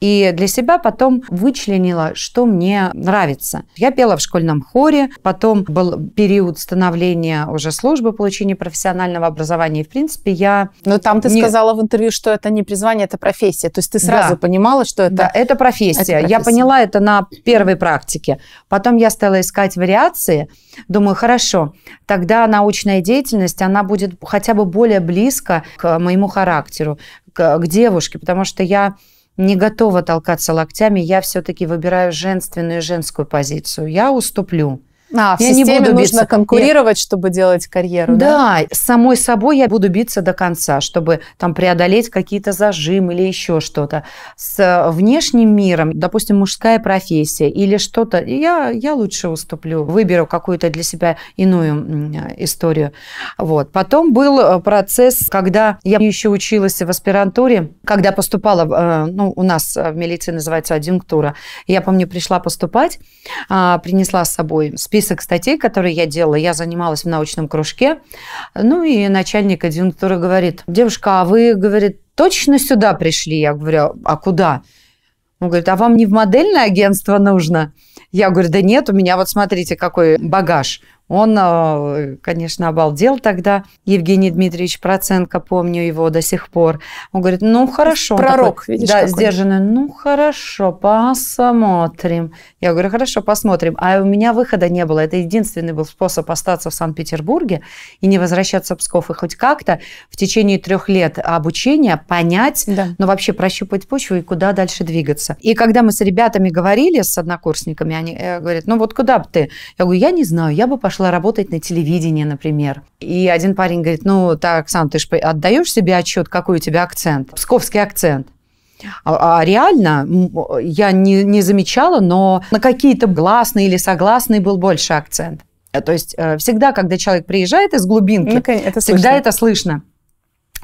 И для себя потом вычли членила, что мне нравится. Я пела в школьном хоре, потом был период становления уже службы, получения профессионального образования. И, в принципе, я... Но там ты не... сказала в интервью, что это не призвание, это профессия. То есть ты сразу да. понимала, что это... Да, это профессия. это профессия. Я поняла это на первой практике. Потом я стала искать вариации. Думаю, хорошо, тогда научная деятельность, она будет хотя бы более близко к моему характеру, к, к девушке, потому что я не готова толкаться локтями, я все-таки выбираю женственную женскую позицию. Я уступлю. А, в я системе не буду нужно биться. конкурировать, я... чтобы делать карьеру. Да, да, самой собой я буду биться до конца, чтобы там преодолеть какие-то зажимы или еще что-то. С э, внешним миром, допустим, мужская профессия или что-то, я, я лучше уступлю, выберу какую-то для себя иную э, историю. Вот. Потом был э, процесс, когда я еще училась в аспирантуре, когда поступала, ну, у нас в милиции называется адъюнктура, я помню, пришла поступать, а, принесла с собой список список статей, которые я делала, я занималась в научном кружке. Ну и начальник адъюнктуры говорит, девушка, а вы, говорит, точно сюда пришли? Я говорю, а куда? Он говорит, а вам не в модельное агентство нужно? Я говорю, да нет, у меня вот смотрите, какой багаж. Он, э, конечно, обалдел тогда. Евгений Дмитриевич Проценко, помню его до сих пор. Он говорит, ну хорошо. Пророк, такой, видишь, Да, сдержанный. Ну хорошо, посмотрим. Я говорю, хорошо, посмотрим. А у меня выхода не было. Это единственный был способ остаться в Санкт-Петербурге и не возвращаться в Псков. И хоть как-то в течение трех лет обучения понять, да. ну вообще прощупать почву и куда дальше двигаться. И когда мы с ребятами говорили, с однокурсниками, они э, говорят, ну вот куда бы ты? Я говорю, я не знаю, я бы пошла пошла работать на телевидении, например. И один парень говорит, ну, так, сам ты же отдаешь себе отчет, какой у тебя акцент? Псковский акцент. А, а реально, я не, не замечала, но на какие-то гласные или согласные был больше акцент. Э, то есть э, всегда, когда человек приезжает из глубинки, ну, это всегда слышно. это слышно.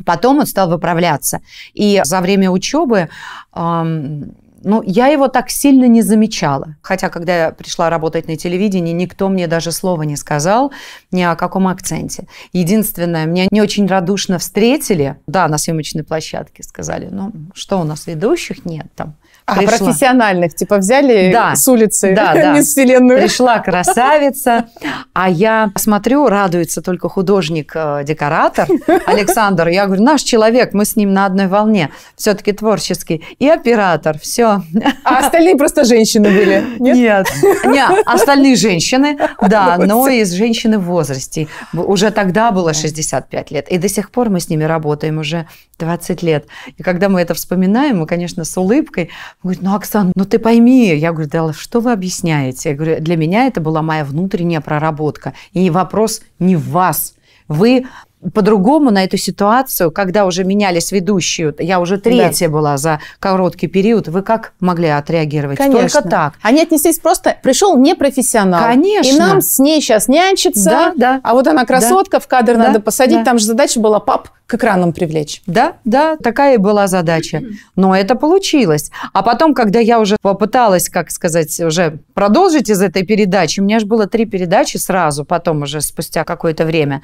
Потом он стал выправляться. И за время учебы эм, ну, я его так сильно не замечала. Хотя, когда я пришла работать на телевидении, никто мне даже слова не сказал ни о каком акценте. Единственное, меня не очень радушно встретили, да, на съемочной площадке сказали, ну, что у нас ведущих нет там. А, пришла. профессиональных, типа взяли да, с улицы да, *laughs* да. Мисс Вселенную. Пришла красавица, а я смотрю, радуется только художник-декоратор э, *laughs* Александр. Я говорю, наш человек, мы с ним на одной волне, все-таки творческий. И оператор, все. А остальные просто женщины были? Нет? Нет, Нет *laughs* остальные женщины, да, но из женщины в возрасте. Уже тогда было 65 лет, и до сих пор мы с ними работаем уже 20 лет. И когда мы это вспоминаем, мы, конечно, с улыбкой, говорит, ну, Оксана, ну ты пойми. Я говорю, да что вы объясняете? Я говорю, для меня это была моя внутренняя проработка. И вопрос не в вас. Вы по-другому на эту ситуацию, когда уже менялись ведущие, я уже третья да. была за короткий период, вы как могли отреагировать? Конечно. Только так. Они отнеслись просто, пришел непрофессионал. Конечно. И нам с ней сейчас нянчиться. Да, да. А вот она красотка, да. в кадр да, надо посадить. Да. Там же задача была, пап, к экранам привлечь. Да, да, такая и была задача. Но это получилось. А потом, когда я уже попыталась, как сказать, уже продолжить из этой передачи, у меня же было три передачи сразу, потом уже спустя какое-то время,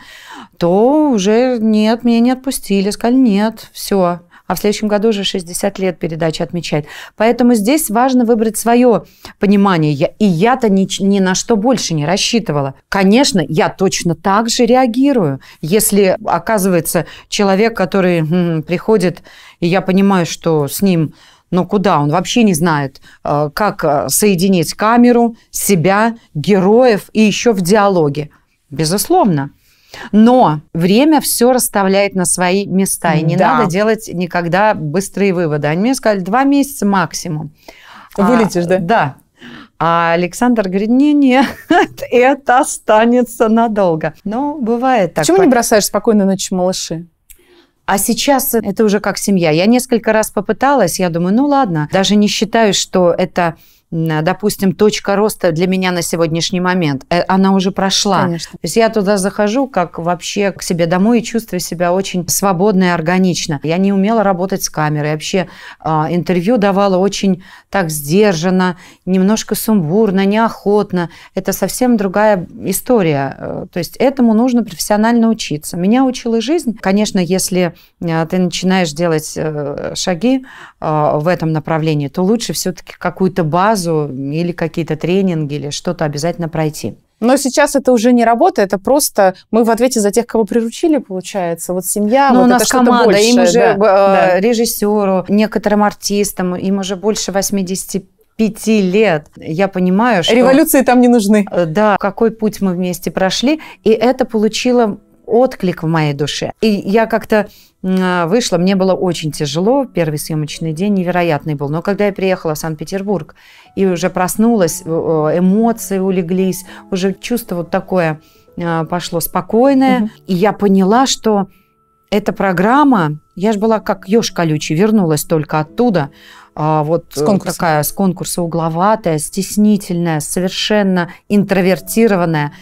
то уже нет, меня не отпустили, сказали, нет, все а в следующем году уже 60 лет передача отмечает. Поэтому здесь важно выбрать свое понимание. И я-то ни, ни на что больше не рассчитывала. Конечно, я точно так же реагирую. Если оказывается человек, который м, приходит, и я понимаю, что с ним но ну, куда? Он вообще не знает, э, как э, соединить камеру, себя, героев и еще в диалоге. Безусловно. Но время все расставляет на свои места, и не да. надо делать никогда быстрые выводы. Они мне сказали, два месяца максимум. А, Вылетишь, а, да? Да. А Александр говорит, не-не, *laughs* это останется надолго. Но бывает так. Почему не бросаешь спокойной ночи малыши? А сейчас это уже как семья. Я несколько раз попыталась, я думаю, ну ладно, даже не считаю, что это допустим, точка роста для меня на сегодняшний момент, э, она уже прошла. Конечно. То есть я туда захожу как вообще к себе домой и чувствую себя очень свободно и органично. Я не умела работать с камерой. Вообще а, интервью давала очень так сдержанно, немножко сумбурно, неохотно. Это совсем другая история. Э, то есть этому нужно профессионально учиться. Меня учила жизнь. Конечно, если э, ты начинаешь делать шаги в этом направлении, то лучше все-таки какую-то базу базу или какие-то тренинги, или что-то обязательно пройти. Но сейчас это уже не работа, это просто мы в ответе за тех, кого приручили, получается. Вот семья, Но ну, вот у нас команда, большее, им уже да, э, да. режиссеру, некоторым артистам, им уже больше 85 пяти лет. Я понимаю, что... Революции там не нужны. Э, да, какой путь мы вместе прошли. И это получило отклик в моей душе. И я как-то а, вышла, мне было очень тяжело, первый съемочный день невероятный был. Но когда я приехала в Санкт-Петербург и уже проснулась, эмоции улеглись, уже чувство вот такое а, пошло спокойное, угу. и я поняла, что эта программа, я же была как еж колючий, вернулась только оттуда, а, вот с такая с конкурса угловатая, стеснительная, совершенно интровертированная.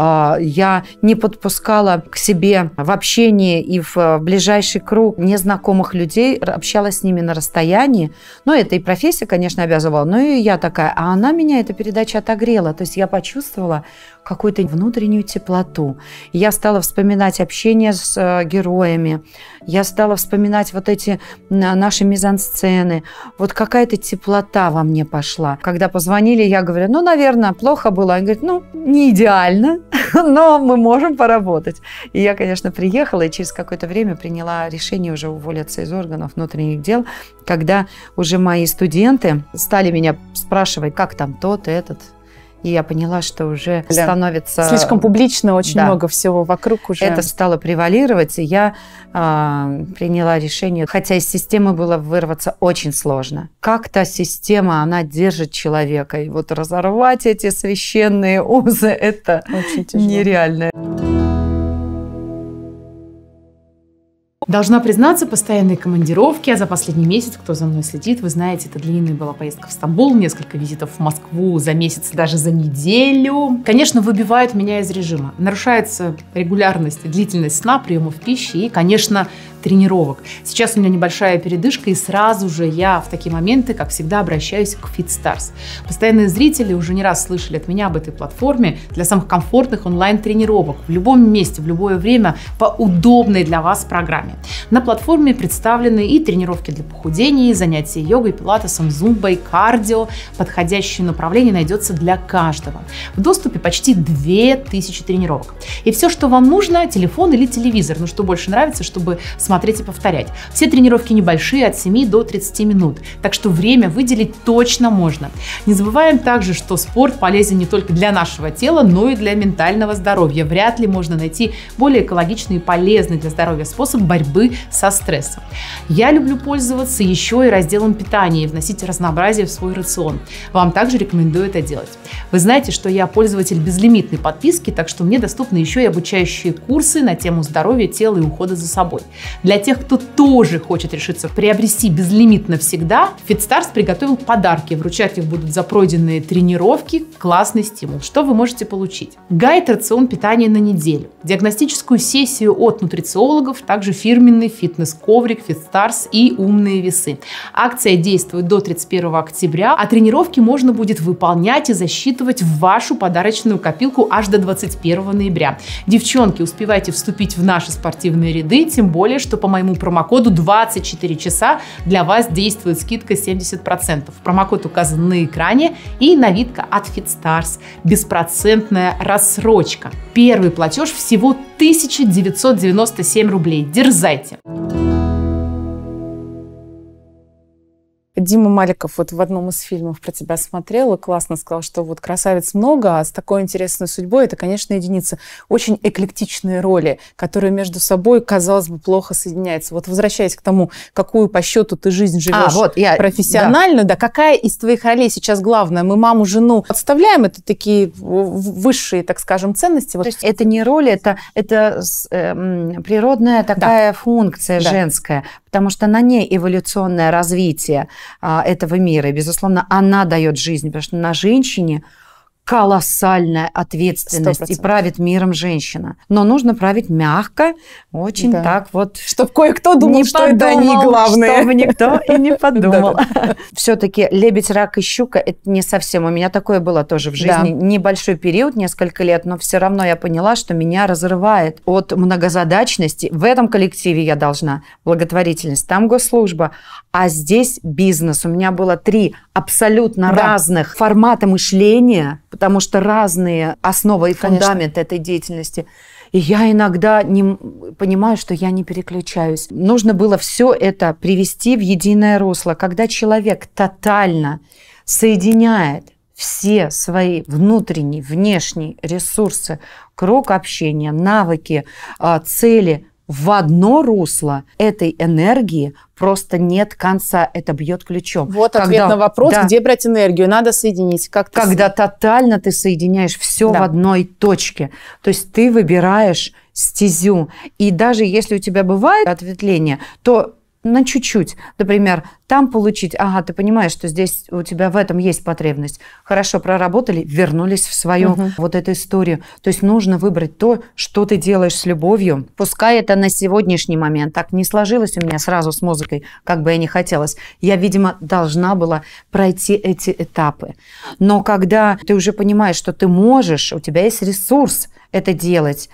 А, я не подпускала к себе в общении и в э, ближайший круг незнакомых людей, общалась с ними на расстоянии. Но ну, это и профессия, конечно, обязывала, но и я такая. А она меня, эта передача отогрела. То есть я почувствовала какую-то внутреннюю теплоту. Я стала вспоминать общение с э, героями. Я стала вспоминать вот эти э, наши мизансцены. Вот какая-то теплота во мне пошла. Когда позвонили, я говорю, ну, наверное, плохо было. Они говорит, ну, не идеально, *laughs* но мы можем поработать. И я, конечно, приехала и через какое-то время приняла решение уже уволиться из органов внутренних дел, когда уже мои студенты стали меня спрашивать, как там тот, этот, и я поняла, что уже да. становится... Слишком публично, очень да. много всего вокруг уже. Это стало превалировать, и я э, приняла решение, хотя из системы было вырваться очень сложно. Как то система, она держит человека, и вот разорвать эти священные узы, это очень нереально. Thank Должна признаться, постоянные командировки, а за последний месяц, кто за мной следит, вы знаете, это длинная была поездка в Стамбул, несколько визитов в Москву за месяц, даже за неделю. Конечно, выбивает меня из режима. Нарушается регулярность и длительность сна, приемов пищи и, конечно, тренировок. Сейчас у меня небольшая передышка, и сразу же я в такие моменты, как всегда, обращаюсь к FitStars. Постоянные зрители уже не раз слышали от меня об этой платформе для самых комфортных онлайн-тренировок в любом месте, в любое время по удобной для вас программе. На платформе представлены и тренировки для похудения, и занятия йогой, пилатесом, зумбой, кардио. Подходящее направление найдется для каждого. В доступе почти 2000 тренировок. И все, что вам нужно, телефон или телевизор. Ну что больше нравится, чтобы с смотреть и повторять. Все тренировки небольшие, от 7 до 30 минут, так что время выделить точно можно. Не забываем также, что спорт полезен не только для нашего тела, но и для ментального здоровья. Вряд ли можно найти более экологичный и полезный для здоровья способ борьбы со стрессом. Я люблю пользоваться еще и разделом питания и вносить разнообразие в свой рацион. Вам также рекомендую это делать. Вы знаете, что я пользователь безлимитной подписки, так что мне доступны еще и обучающие курсы на тему здоровья тела и ухода за собой. Для тех, кто тоже хочет решиться приобрести безлимитно всегда FitStars приготовил подарки. Вручать их будут за пройденные тренировки. Классный стимул. Что вы можете получить? Гайд рацион питания на неделю. Диагностическую сессию от нутрициологов, также фирменный фитнес-коврик FitStars и умные весы. Акция действует до 31 октября, а тренировки можно будет выполнять и засчитывать в вашу подарочную копилку аж до 21 ноября. Девчонки, успевайте вступить в наши спортивные ряды, тем более, что что по моему промокоду 24 часа для вас действует скидка 70%. Промокод указан на экране и навидка от FitStars. Беспроцентная рассрочка. Первый платеж всего 1997 рублей. Дерзайте! Дерзайте! Дима Маликов вот в одном из фильмов про тебя смотрел и классно сказал, что вот красавец много, а с такой интересной судьбой это, конечно, единица. Очень эклектичные роли, которые между собой, казалось бы, плохо соединяются. Вот возвращаясь к тому, какую по счету ты жизнь живешь а, вот, я, профессионально, да. да, какая из твоих ролей сейчас главная? Мы маму, жену подставляем, это такие высшие, так скажем, ценности. Вот. То есть это не роль, это, это эм, природная такая да. функция да. женская потому что на ней эволюционное развитие а, этого мира. И, безусловно, она дает жизнь, потому что на женщине – колоссальная ответственность 100%. и правит миром женщина. Но нужно править мягко, очень да. так вот... Чтобы кое-кто думал, не что подумал, это они главные. Чтобы никто и не *laughs* подумал. Все-таки лебедь, рак и щука, это не совсем... У меня такое было тоже в жизни. Небольшой период, несколько лет, но все равно я поняла, что меня разрывает от многозадачности. В этом коллективе я должна благотворительность, там госслужба, а здесь бизнес. У меня было три абсолютно да. разных формата мышления, потому что разные основы и фундамент Конечно. этой деятельности. И я иногда не понимаю, что я не переключаюсь. Нужно было все это привести в единое русло. Когда человек тотально соединяет все свои внутренние, внешние ресурсы, круг общения, навыки, а, цели, в одно русло этой энергии просто нет конца, это бьет ключом. Вот когда, ответ на вопрос, да, где брать энергию, надо соединить. Как когда с... тотально ты соединяешь все да. в одной точке, то есть ты выбираешь стезю, и даже если у тебя бывает ответвление, то на чуть-чуть. Например, там получить, ага, ты понимаешь, что здесь у тебя в этом есть потребность. Хорошо, проработали, вернулись в свою угу. вот эту историю. То есть нужно выбрать то, что ты делаешь с любовью. Пускай это на сегодняшний момент так не сложилось у меня сразу с музыкой, как бы я ни хотелось. Я, видимо, должна была пройти эти этапы. Но когда ты уже понимаешь, что ты можешь, у тебя есть ресурс это делать,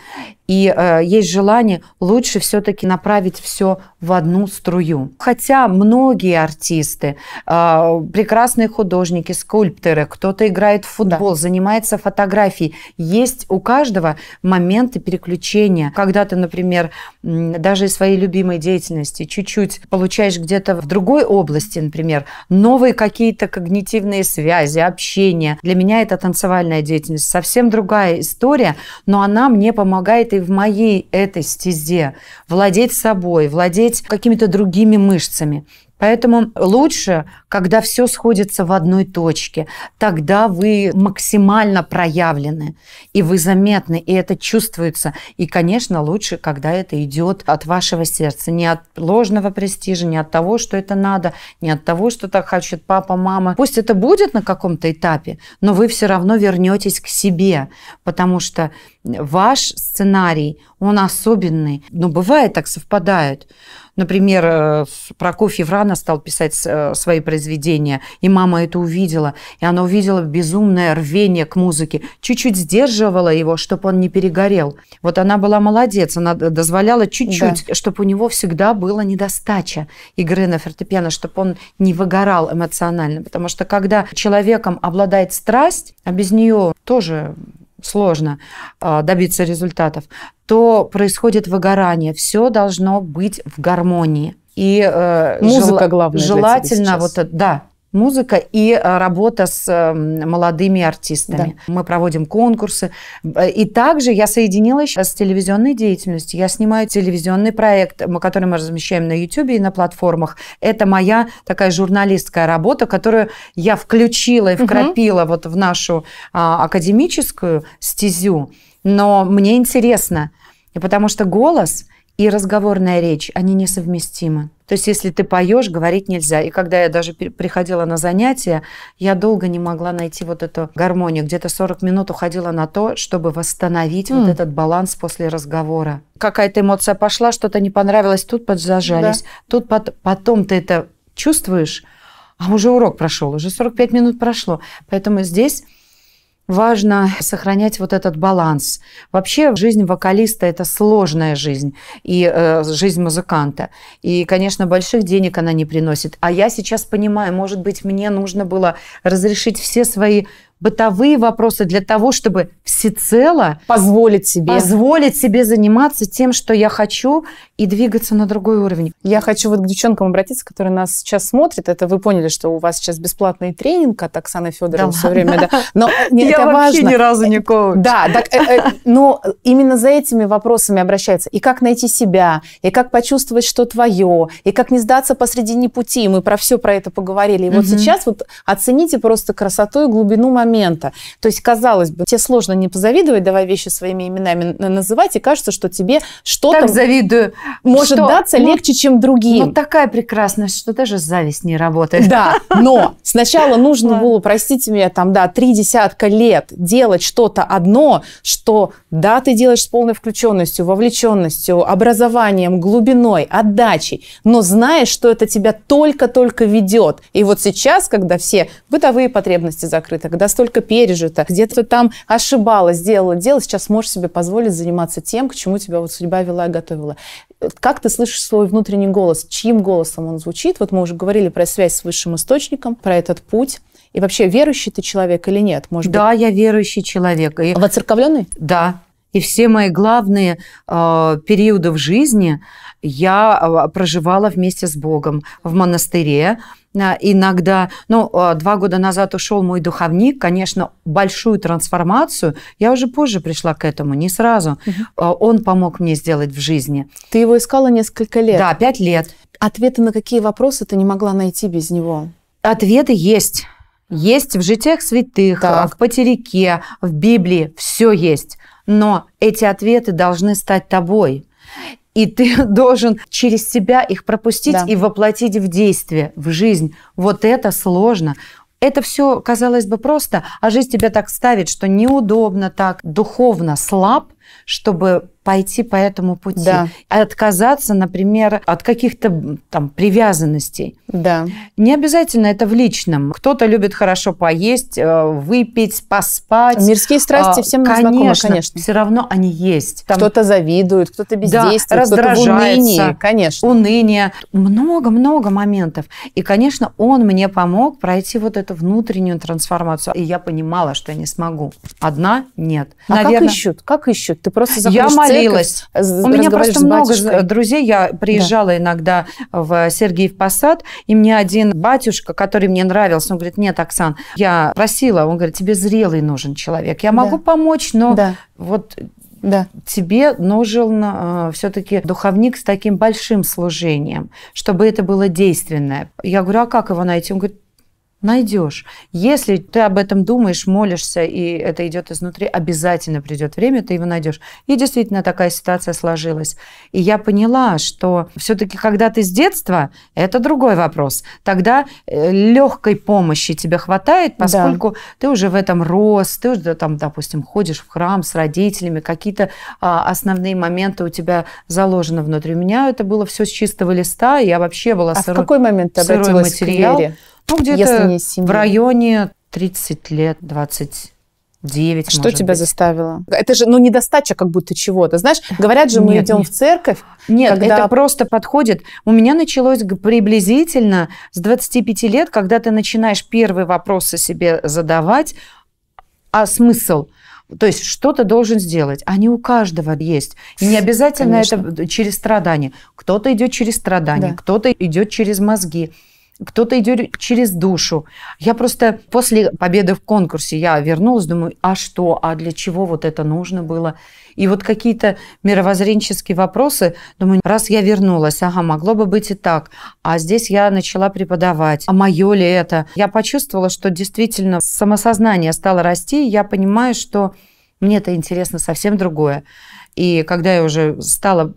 и э, есть желание, лучше все-таки направить все в одну струю. Хотя многие артисты, а, прекрасные художники, скульпторы, кто-то играет в футбол, да. занимается фотографией. Есть у каждого моменты переключения. Когда ты, например, даже из своей любимой деятельности чуть-чуть получаешь где-то в другой области, например, новые какие-то когнитивные связи, общение. Для меня это танцевальная деятельность, совсем другая история, но она мне помогает и в моей этой стезе владеть собой, владеть какими-то другими мышцами. Поэтому лучше, когда все сходится в одной точке, тогда вы максимально проявлены, и вы заметны, и это чувствуется. И, конечно, лучше, когда это идет от вашего сердца, не от ложного престижа, не от того, что это надо, не от того, что так хочет папа, мама. Пусть это будет на каком-то этапе, но вы все равно вернетесь к себе, потому что ваш сценарий, он особенный. Но ну, бывает так совпадают. Например, э, Прокофьев рано стал писать э, свои произведения, и мама это увидела. И она увидела безумное рвение к музыке. Чуть-чуть сдерживала его, чтобы он не перегорел. Вот она была молодец, она дозволяла чуть-чуть, да. чтобы у него всегда была недостача игры на фортепиано, чтобы он не выгорал эмоционально. Потому что когда человеком обладает страсть, а без нее тоже сложно а, добиться результатов, то происходит выгорание. Все должно быть в гармонии. И э, музыка жел... главное. Желательно вот э, да, музыка и э, работа с эм, молодыми артистами. Да. Мы проводим конкурсы. Э, и также я соединилась еще с телевизионной деятельностью. Я снимаю телевизионный проект, который мы размещаем на YouTube и на платформах. Это моя такая журналистская работа, которую я включила и вкрапила угу. вот в нашу а, академическую стезю. Но мне интересно, потому что голос – и разговорная речь, они несовместимы. То есть если ты поешь, говорить нельзя. И когда я даже приходила на занятия, я долго не могла найти вот эту гармонию. Где-то 40 минут уходила на то, чтобы восстановить mm. вот этот баланс после разговора. Какая-то эмоция пошла, что-то не понравилось, тут подзажались, Да. Тут под... потом ты это чувствуешь, а уже урок прошел, уже 45 минут прошло. Поэтому здесь важно сохранять вот этот баланс. Вообще жизнь вокалиста – это сложная жизнь, и э, жизнь музыканта. И, конечно, больших денег она не приносит. А я сейчас понимаю, может быть, мне нужно было разрешить все свои бытовые вопросы для того, чтобы всецело позволить себе позволить себе заниматься тем, что я хочу, и двигаться на другой уровень. Я хочу вот к девчонкам обратиться, которые нас сейчас смотрят. Это вы поняли, что у вас сейчас бесплатный тренинг от Оксаны Федоровны да, все время, да. Но э, не, *laughs* я это вообще важно. ни разу не э, коуч. Да, так, э, но именно за этими вопросами обращается. И как найти себя, и как почувствовать, что твое, и как не сдаться посредине пути. Мы про все про это поговорили. И вот сейчас вот оцените просто красоту и глубину момента. То есть, казалось бы, тебе сложно не позавидовать, давай вещи своими именами называть, и кажется, что тебе что-то так завидую. может что? даться ну, легче, чем другим. Ну, такая прекрасность, что даже зависть не работает. Да, но *laughs* сначала нужно было, простите меня, там, да, три десятка лет делать что-то одно, что, да, ты делаешь с полной включенностью, вовлеченностью, образованием, глубиной, отдачей, но знаешь, что это тебя только-только ведет. И вот сейчас, когда все бытовые потребности закрыты, когда настолько пережито, где-то там ошибалась, сделала дело, сейчас можешь себе позволить заниматься тем, к чему тебя вот судьба вела и готовила. Как ты слышишь свой внутренний голос? Чьим голосом он звучит? Вот мы уже говорили про связь с высшим источником, про этот путь. И вообще, верующий ты человек или нет? Может да, быть? я верующий человек. И... Воцерковленный? Да, и все мои главные э, периоды в жизни я а, проживала вместе с Богом в монастыре. А, иногда, ну, два года назад ушел мой духовник, конечно, большую трансформацию. Я уже позже пришла к этому, не сразу. Угу. Он помог мне сделать в жизни. Ты его искала несколько лет? Да, пять лет. Ответы на какие вопросы ты не могла найти без него? Ответы есть. Есть в житиях святых, так. в Патерике, в Библии, все есть но эти ответы должны стать тобой. И ты *laughs* должен через себя их пропустить да. и воплотить в действие, в жизнь. Вот это сложно. Это все, казалось бы, просто, а жизнь тебя так ставит, что неудобно так, духовно слаб, чтобы пойти по этому пути. Да. А отказаться, например, от каких-то там привязанностей. Да. Не обязательно это в личном. Кто-то любит хорошо поесть, э, выпить, поспать. Мирские страсти а, всем конечно, знакомы, конечно. Все равно они есть. Там... Кто-то завидует, кто-то бездействует, да, раздражается. Кто-то в конечно. Уныние. Много-много моментов. И, конечно, он мне помог пройти вот эту внутреннюю трансформацию. И я понимала, что я не смогу. Одна – нет. А Наверное... как ищут? Как ищут? Ты просто заходишь я зрелость. У меня просто много э, друзей. Я приезжала да. иногда в э, Сергиев Посад, и мне один батюшка, который мне нравился, он говорит, нет, Оксан, я просила, он говорит, тебе зрелый нужен человек. Я могу да. помочь, но да. вот да. тебе нужен э, все-таки духовник с таким большим служением, чтобы это было действенное. Я говорю, а как его найти? Он говорит, найдешь. Если ты об этом думаешь, молишься, и это идет изнутри, обязательно придет время, ты его найдешь. И действительно такая ситуация сложилась. И я поняла, что все-таки когда ты с детства, это другой вопрос. Тогда э, легкой помощи тебе хватает, поскольку да. ты уже в этом рос, ты уже там, допустим, ходишь в храм с родителями, какие-то а, основные моменты у тебя заложены внутри. У меня это было все с чистого листа, я вообще была а сырой, в какой момент ты сырой материал. К вере? Ну, где-то в районе 30 лет, 20 9, Что тебя быть. заставило? Это же, ну, недостача как будто чего-то. Знаешь, говорят же, мы нет, идем нет. в церковь. Нет, когда... это просто подходит. У меня началось приблизительно с 25 лет, когда ты начинаешь первые вопросы себе задавать, а смысл? То есть что-то должен сделать. Они у каждого есть. И не обязательно Конечно. это через страдания. Кто-то идет через страдания, да. кто-то идет через мозги кто-то идет через душу. Я просто после победы в конкурсе я вернулась, думаю, а что, а для чего вот это нужно было? И вот какие-то мировоззренческие вопросы, думаю, раз я вернулась, ага, могло бы быть и так, а здесь я начала преподавать, а мое ли это? Я почувствовала, что действительно самосознание стало расти, и я понимаю, что мне это интересно совсем другое. И когда я уже стала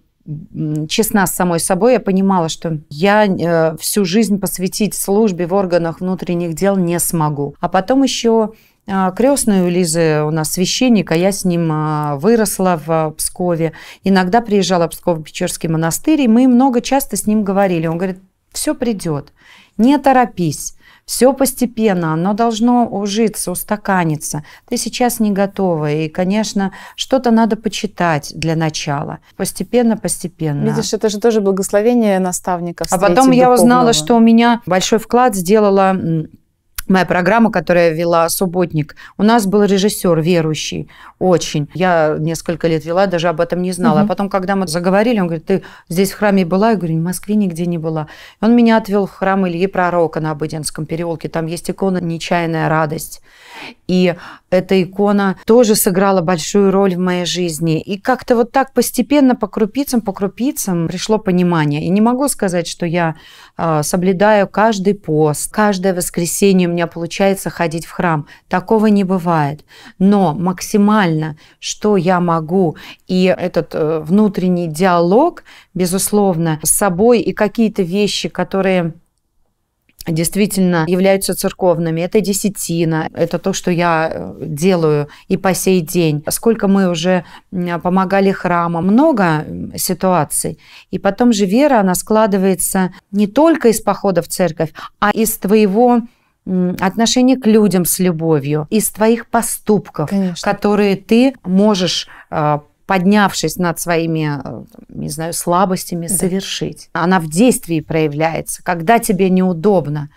честна с самой собой, я понимала, что я э, всю жизнь посвятить службе в органах внутренних дел не смогу. А потом еще э, крестную у Лизы у нас священник, а я с ним э, выросла в Пскове. Иногда приезжала в Псково-Печорский монастырь, и мы много часто с ним говорили. Он говорит, все придет, не торопись. Все постепенно, оно должно ужиться, устаканиться. Ты сейчас не готова, и, конечно, что-то надо почитать для начала. Постепенно, постепенно. Видишь, это же тоже благословение наставников. А потом я узнала, что у меня большой вклад сделала моя программа, которая вела «Субботник». У нас был режиссер верующий, очень. Я несколько лет вела, даже об этом не знала. Угу. А потом, когда мы заговорили, он говорит, ты здесь в храме была? Я говорю, в Москве нигде не была. он меня отвел в храм Ильи Пророка на Обыденском переулке. Там есть икона «Нечаянная радость». И эта икона тоже сыграла большую роль в моей жизни. И как-то вот так постепенно, по крупицам, по крупицам пришло понимание. И не могу сказать, что я а, соблюдаю каждый пост, каждое воскресенье меня получается ходить в храм. Такого не бывает. Но максимально, что я могу, и этот э, внутренний диалог, безусловно, с собой и какие-то вещи, которые действительно являются церковными. Это десятина, это то, что я э, делаю и по сей день. Сколько мы уже помогали храмам, много ситуаций. И потом же вера, она складывается не только из похода в церковь, а из твоего отношение к людям с любовью, из твоих поступков, Конечно. которые ты можешь а, поднявшись над своими, э, не знаю, слабостями, да. совершить. Она в действии проявляется, когда тебе неудобно,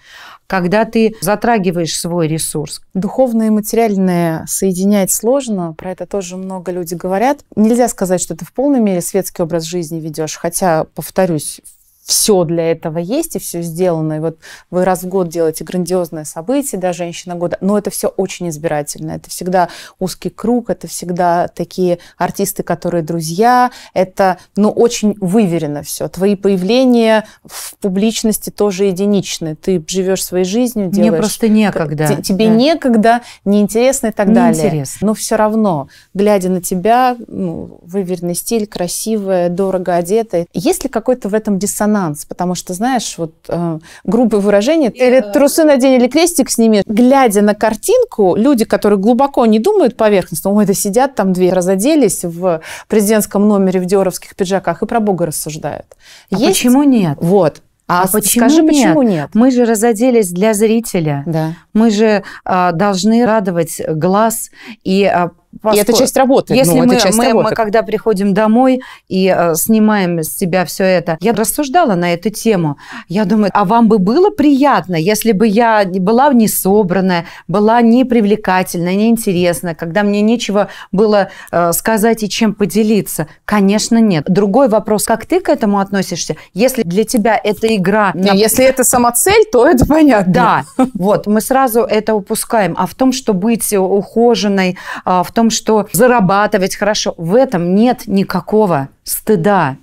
когда ты затрагиваешь свой ресурс. Духовное и материальное соединять сложно, про это тоже много люди говорят. Нельзя сказать, что ты в полной мере светский образ жизни ведешь, хотя, повторюсь, все для этого есть и все сделано. И вот вы раз в год делаете грандиозное событие, да, женщина года, но это все очень избирательно. Это всегда узкий круг, это всегда такие артисты, которые друзья. Это, ну, очень выверено все. Твои появления в публичности тоже единичны. Ты живешь своей жизнью, делаешь... Мне просто некогда. тебе да. некогда, неинтересно и так не далее. Интересно. Но все равно, глядя на тебя, ну, выверенный стиль, красивая, дорого одетая. Есть ли какой-то в этом диссонанс? диссонанс, потому что, знаешь, вот э, грубые выражения, или э, трусы надень, или крестик сними. Глядя на картинку, люди, которые глубоко не думают поверхностно, ой, да сидят там две, разоделись в президентском номере в диоровских пиджаках и про Бога рассуждают. А Есть? почему нет? Вот. А, а почему, скажи, нет? почему нет? Мы же разоделись для зрителя. Да. Мы же а, должны радовать глаз и а, Поскольку, и это часть работы. Если ну, мы, это часть мы, работы. мы когда приходим домой и э, снимаем с себя все это, я рассуждала на эту тему. Я думаю, а вам бы было приятно, если бы я была не собранная, была не привлекательная, не интересная, когда мне нечего было э, сказать и чем поделиться? Конечно, нет. Другой вопрос, как ты к этому относишься? Если для тебя это игра... на... Если это самоцель, то это понятно. Да, вот, мы сразу это упускаем. А в том, что быть ухоженной, а в том, том, что зарабатывать хорошо. В этом нет никакого стыда.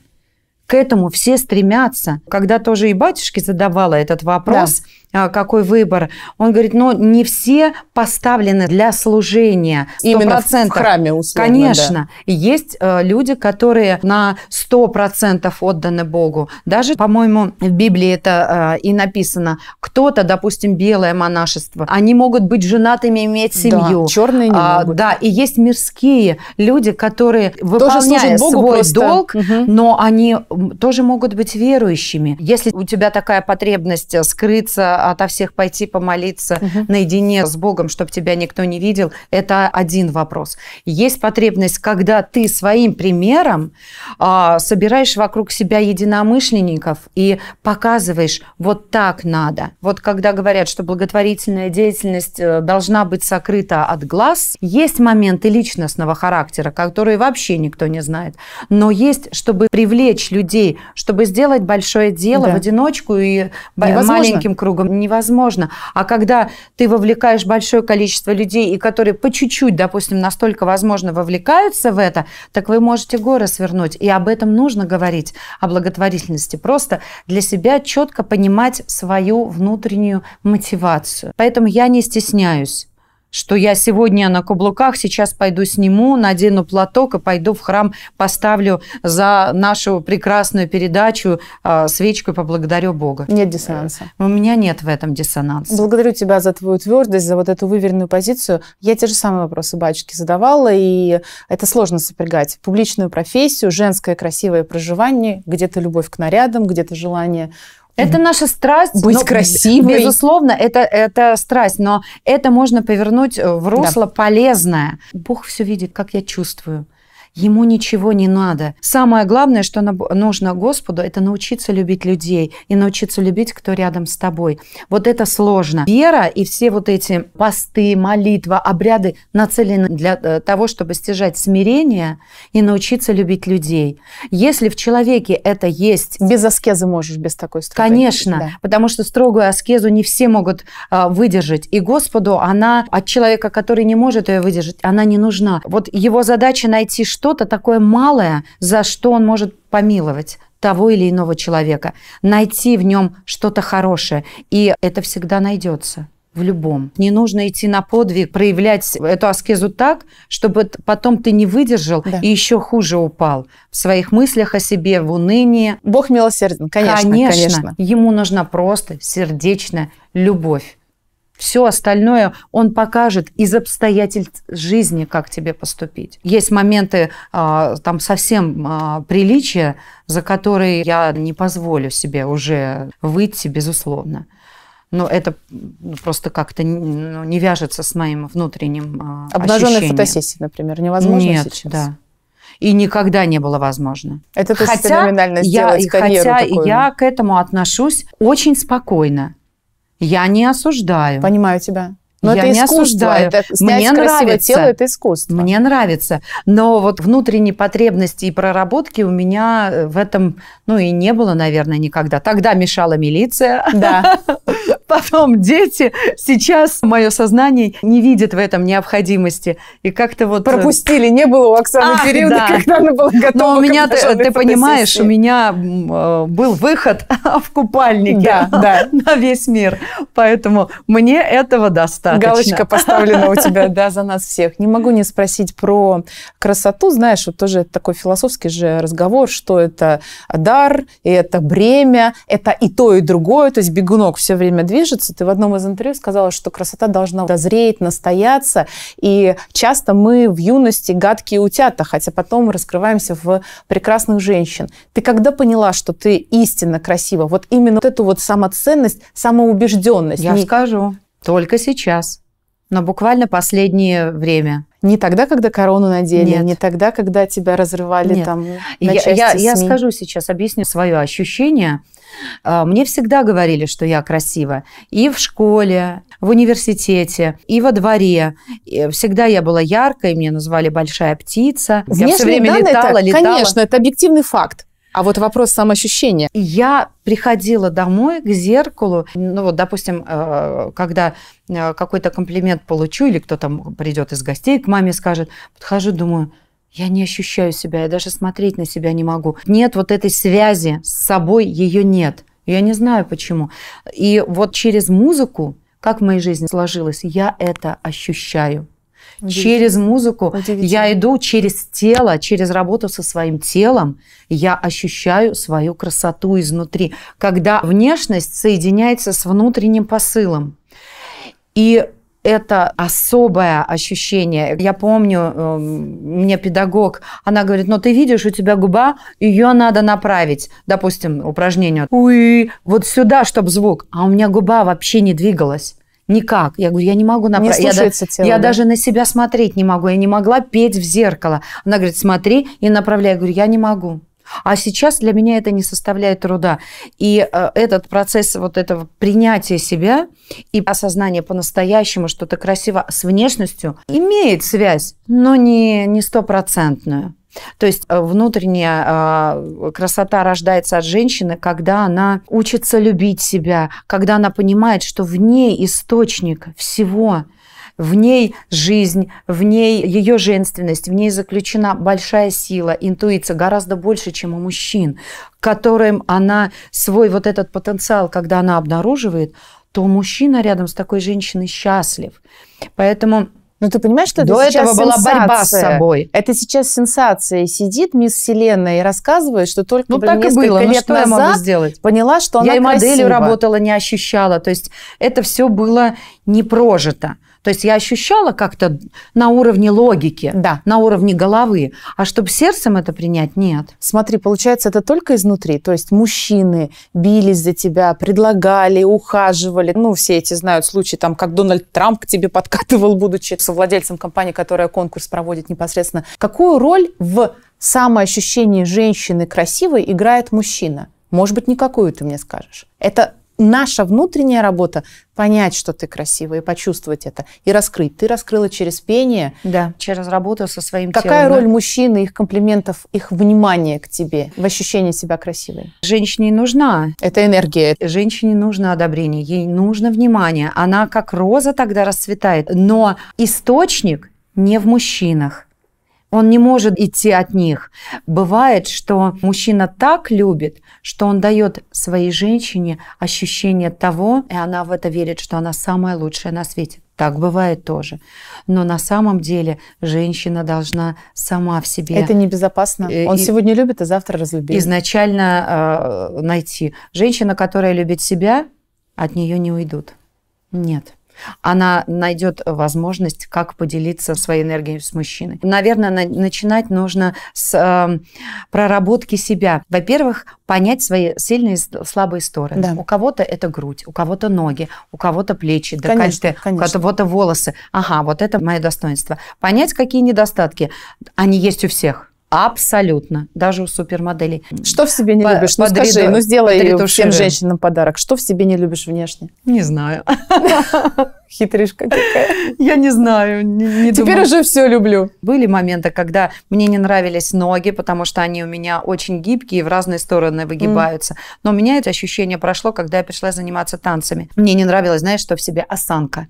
К этому все стремятся. Когда тоже и батюшке задавала этот вопрос, да а, какой выбор. Он говорит, "Но не все поставлены для служения. 100%. Именно в храме, условно. Конечно. Да. Есть э, люди, которые на 100% отданы Богу. Даже, по-моему, в Библии это э, и написано. Кто-то, допустим, белое монашество, они могут быть женатыми, иметь семью. Да, черные не а, могут. Да, и есть мирские люди, которые, выполняют Богу свой просто. долг, угу. но они тоже могут быть верующими. Если у тебя такая потребность э, скрыться ото всех пойти помолиться угу. наедине с Богом, чтобы тебя никто не видел, это один вопрос. Есть потребность, когда ты своим примером а, собираешь вокруг себя единомышленников и показываешь, вот так надо. Вот когда говорят, что благотворительная деятельность э, должна быть сокрыта от глаз, есть моменты личностного характера, которые вообще никто не знает. Но есть, чтобы привлечь людей, чтобы сделать большое дело да. в одиночку и э, Невозможно. маленьким кругом невозможно. А когда ты вовлекаешь большое количество людей, и которые по чуть-чуть, допустим, настолько возможно вовлекаются в это, так вы можете горы свернуть. И об этом нужно говорить, о благотворительности. Просто для себя четко понимать свою внутреннюю мотивацию. Поэтому я не стесняюсь что я сегодня на каблуках, сейчас пойду сниму, надену платок и пойду в храм, поставлю за нашу прекрасную передачу э, свечку и поблагодарю Бога. Нет диссонанса. Э, у меня нет в этом диссонанса. Благодарю тебя за твою твердость, за вот эту выверенную позицию. Я те же самые вопросы батюшки задавала, и это сложно сопрягать. Публичную профессию, женское красивое проживание, где-то любовь к нарядам, где-то желание это наша страсть. Быть но, красивой. Безусловно, это, это страсть, но это можно повернуть э, в русло да. полезное. Бог все видит, как я чувствую. Ему ничего не надо. Самое главное, что нужно Господу, это научиться любить людей и научиться любить, кто рядом с тобой. Вот это сложно. Вера и все вот эти посты, молитва, обряды нацелены для э, того, чтобы стяжать смирение и научиться любить людей. Если в человеке это есть... Без аскезы можешь, без такой строгой. Конечно, да. потому что строгую аскезу не все могут э, выдержать. И Господу она от человека, который не может ее выдержать, она не нужна. Вот его задача найти, что что-то такое малое, за что он может помиловать того или иного человека, найти в нем что-то хорошее. И это всегда найдется в любом. Не нужно идти на подвиг, проявлять эту аскезу так, чтобы потом ты не выдержал да. и еще хуже упал в своих мыслях о себе, в унынии. Бог милосерден, конечно, конечно. конечно. Ему нужна просто сердечная любовь. Все остальное он покажет из обстоятельств жизни, как тебе поступить. Есть моменты а, там совсем а, приличия, за которые я не позволю себе уже выйти, безусловно. Но это ну, просто как-то ну, не вяжется с моим внутренним а, Обнаженная ощущением. фотосессия, например, невозможно Нет, сейчас? да и никогда не было возможно. Это то хотя феноменально сделать я, карьеру Хотя такую. я к этому отношусь очень спокойно. Я не осуждаю. Понимаю тебя. Но я это не искусство, осуждаю. это снять Мне красивое нравится. тело, это искусство. Мне нравится. Но вот внутренние потребности и проработки у меня э, в этом, ну и не было, наверное, никогда. Тогда мешала милиция. Да. *laughs* потом дети. Сейчас мое сознание не видит в этом необходимости. И как-то вот... Э, Пропустили, не было у Оксаны Ах, периода, да. когда она была готова. Но у меня, ты, э, ты понимаешь, у меня э, был выход *laughs* в купальнике да, *laughs* да. на весь мир. Поэтому мне этого достаточно. Галочка *laughs* поставлена у тебя, да, за нас всех. Не могу не спросить про красоту. Знаешь, вот тоже такой философский же разговор, что это дар, и это бремя, это и то, и другое. То есть бегунок все время движется рушится. Ты в одном из интервью сказала, что красота должна дозреть, настояться. И часто мы в юности гадкие утята, хотя потом раскрываемся в прекрасных женщин. Ты когда поняла, что ты истинно красива? Вот именно вот эту вот самоценность, самоубежденность. Я не... скажу. Только сейчас. Но буквально последнее время. Не тогда, когда корону надели, Нет. не тогда, когда тебя разрывали Нет. там. На я, я, СМИ. я скажу сейчас, объясню свое ощущение. А, мне всегда говорили, что я красива. И в школе, в университете, и во дворе. Всегда я была яркой, меня называли «большая птица». Внешние я все время данные летала, это, летала. Конечно, это объективный факт. А вот вопрос самоощущения. Я приходила домой к зеркалу, ну вот, допустим, э, когда э, какой-то комплимент получу или кто там придет из гостей к маме скажет, подхожу, думаю, я не ощущаю себя, я даже смотреть на себя не могу. Нет вот этой связи с собой, ее нет. Я не знаю почему. И вот через музыку, как в моей жизни сложилось, я это ощущаю. Через музыку я иду через тело, через работу со своим телом, я ощущаю свою красоту изнутри, когда внешность соединяется с внутренним посылом. И это особое ощущение. Я помню, э, мне педагог, она говорит, ну ты видишь, у тебя губа, ее надо направить, допустим, упражнение. Уи, вот сюда, чтобы звук. А у меня губа вообще не двигалась. Никак. Я говорю, я не могу направить. Не слушается я, тело, я да? даже на себя смотреть не могу. Я не могла петь в зеркало. Она говорит, смотри и направляй. Я говорю, я не могу. А сейчас для меня это не составляет труда. И э, этот процесс вот этого принятия себя и осознания по-настоящему, что ты красиво с внешностью, имеет связь, но не стопроцентную. То есть э, внутренняя э, красота рождается от женщины, когда она учится любить себя, когда она понимает, что в ней источник всего, в ней жизнь, в ней ее женственность, в ней заключена большая сила, интуиция, гораздо больше, чем у мужчин, которым она свой вот этот потенциал, когда она обнаруживает, то мужчина рядом с такой женщиной счастлив. Поэтому ну ты понимаешь, что До это этого была борьба с собой. Это сейчас сенсация. Сидит мисс Вселенная и рассказывает, что только ну, так и было. Ну, лет что назад я могу сделать? поняла, что я она Я и моделью работала, не ощущала. То есть это все было не прожито. То есть я ощущала как-то на уровне логики, да. на уровне головы. А чтобы сердцем это принять, нет. Смотри, получается, это только изнутри. То есть мужчины бились за тебя, предлагали, ухаживали. Ну, все эти знают случаи, там, как Дональд Трамп к тебе подкатывал, будучи совладельцем компании, которая конкурс проводит непосредственно. Какую роль в самоощущении женщины красивой играет мужчина? Может быть, никакую, ты мне скажешь. Это наша внутренняя работа понять, что ты красивая, и почувствовать это, и раскрыть. Ты раскрыла через пение. Да, через работу со своим Какая телом. Какая роль да? мужчины, их комплиментов, их внимания к тебе в ощущении себя красивой? Женщине нужна. Это энергия. Женщине нужно одобрение, ей нужно внимание. Она как роза тогда расцветает. Но источник не в мужчинах он не может идти от них. Бывает, что мужчина так любит, что он дает своей женщине ощущение того, и она в это верит, что она самая лучшая на свете. Так бывает тоже. Но на самом деле женщина должна сама в себе... Это небезопасно. Э, он и... сегодня любит, а завтра разлюбит. Изначально э, найти. Женщина, которая любит себя, от нее не уйдут. Нет она найдет возможность, как поделиться своей энергией с мужчиной. Наверное, на- начинать нужно с э, проработки себя. Во-первых, понять свои сильные и слабые стороны. Да. У кого-то это грудь, у кого-то ноги, у кого-то плечи, конечно, у кого-то волосы. Ага, вот это мое достоинство. Понять, какие недостатки. Они есть у всех. Абсолютно, даже у супермоделей. Что в себе не По, любишь? Ну подриту, скажи, ну сделай всем женщинам подарок. Что в себе не любишь внешне? Не знаю. *laughs* Хитришка какая. Я не знаю. Не, не Теперь думаю. уже все люблю. Были моменты, когда мне не нравились ноги, потому что они у меня очень гибкие и в разные стороны выгибаются. Mm. Но у меня это ощущение прошло, когда я пришла заниматься танцами. Мне не нравилось, знаешь, что в себе осанка.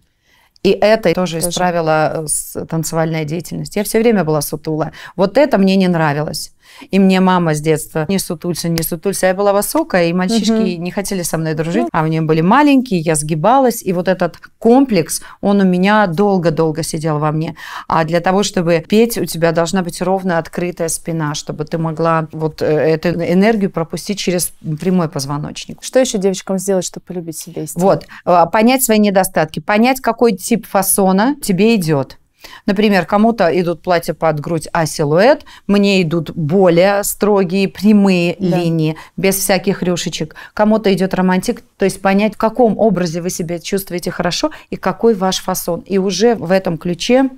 И это тоже, тоже. исправило э, танцевальная деятельность. Я все время была сутула. Вот это мне не нравилось. И мне мама с детства, не сутулься, не сутулься. Я была высокая, и мальчишки угу. не хотели со мной дружить. Ну. А у меня были маленькие, я сгибалась. И вот этот комплекс, он у меня долго-долго сидел во мне. А для того, чтобы петь, у тебя должна быть ровно открытая спина, чтобы ты могла вот э, эту энергию пропустить через прямой позвоночник. Что еще девочкам сделать, чтобы полюбить себя? Вот, а, понять свои недостатки, понять, какой тип фасона тебе идет Например, кому-то идут платья под грудь, а силуэт, мне идут более строгие, прямые да. линии, без всяких рюшечек. Кому-то идет романтик, то есть понять, в каком образе вы себя чувствуете хорошо и какой ваш фасон. И уже в этом ключе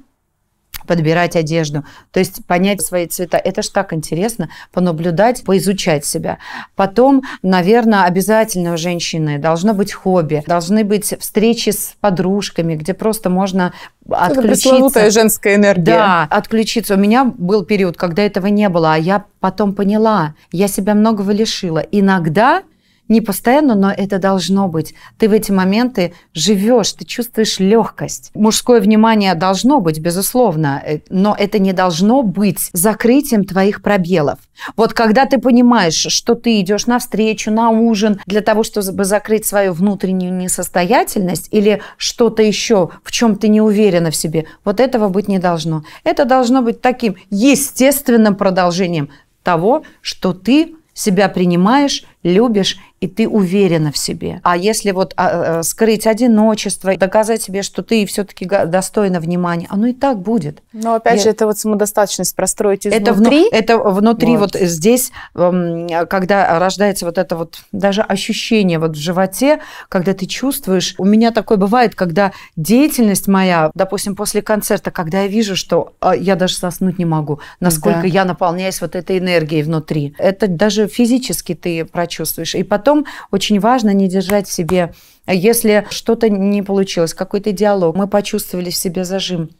подбирать одежду, то есть понять свои цвета. Это ж так интересно, понаблюдать, поизучать себя. Потом, наверное, обязательно у женщины должно быть хобби, должны быть встречи с подружками, где просто можно отключиться. Это женская энергия. Да, отключиться. У меня был период, когда этого не было, а я потом поняла, я себя многого лишила. Иногда не постоянно, но это должно быть. Ты в эти моменты живешь, ты чувствуешь легкость. Мужское внимание должно быть, безусловно, э, но это не должно быть закрытием твоих пробелов. Вот когда ты понимаешь, что ты идешь навстречу, на ужин, для того, чтобы закрыть свою внутреннюю несостоятельность или что-то еще, в чем ты не уверена в себе, вот этого быть не должно. Это должно быть таким естественным продолжением того, что ты себя принимаешь, любишь, и ты уверена в себе. А если вот а, а, скрыть одиночество, доказать себе, что ты все-таки достойна внимания, оно и так будет. Но опять Я... же, это вот самодостаточность простроить изнутри. Это, вну... это внутри вот. вот здесь, эм, когда рождается вот это вот даже ощущение вот в животе, когда ты чувствуешь, у меня такое бывает, когда деятельность моя, допустим, после концерта, когда я вижу, что а, я даже соснуть не могу, насколько да. я наполняюсь вот этой энергией внутри. Это даже физически ты прочувствуешь чувствуешь И потом очень важно не держать в себе, если что-то не получилось, какой-то диалог, мы почувствовали в себе зажим,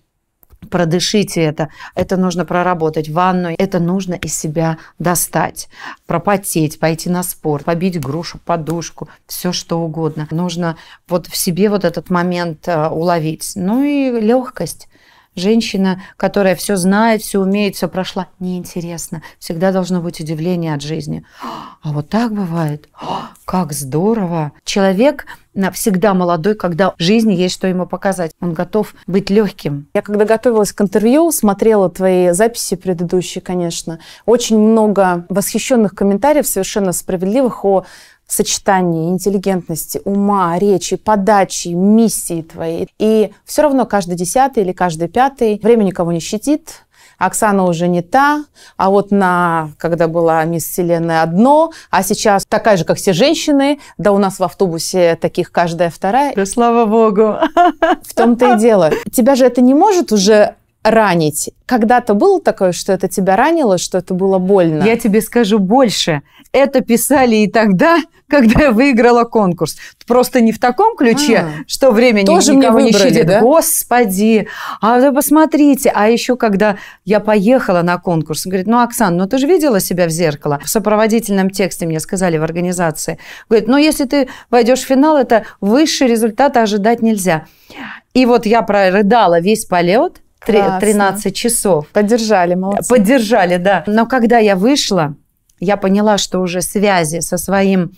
продышите это, это нужно проработать в ванной это нужно из себя достать, пропотеть, пойти на спорт, побить грушу, подушку, все что угодно. Нужно вот в себе вот этот момент э, уловить. Ну и легкость женщина, которая все знает, все умеет, все прошла. Неинтересно. Всегда должно быть удивление от жизни. А вот так бывает. Как здорово. Человек всегда молодой, когда в жизни есть что ему показать. Он готов быть легким. Я когда готовилась к интервью, смотрела твои записи предыдущие, конечно, очень много восхищенных комментариев, совершенно справедливых, о сочетание интеллигентности, ума, речи, подачи, миссии твоей. И все равно каждый десятый или каждый пятый время никого не щадит, Оксана уже не та, а вот на, когда была мисс Вселенная, одно, а сейчас такая же, как все женщины, да у нас в автобусе таких каждая вторая. Да слава богу. В том-то и дело. Тебя же это не может уже ранить. Когда-то было такое, что это тебя ранило, что это было больно? Я тебе скажу больше. Это писали и тогда, когда я выиграла конкурс. Просто не в таком ключе, а, что время тоже никого выбрали, не щадит. Да? Господи, а вы посмотрите. А еще когда я поехала на конкурс, говорит, ну, Оксана, ну ты же видела себя в зеркало? В сопроводительном тексте мне сказали в организации. Говорит, ну, если ты войдешь в финал, это высший результат а ожидать нельзя. И вот я прорыдала весь полет, Классно. 13 часов. Поддержали, молодцы. Поддержали, да. Но когда я вышла, я поняла, что уже связи со своим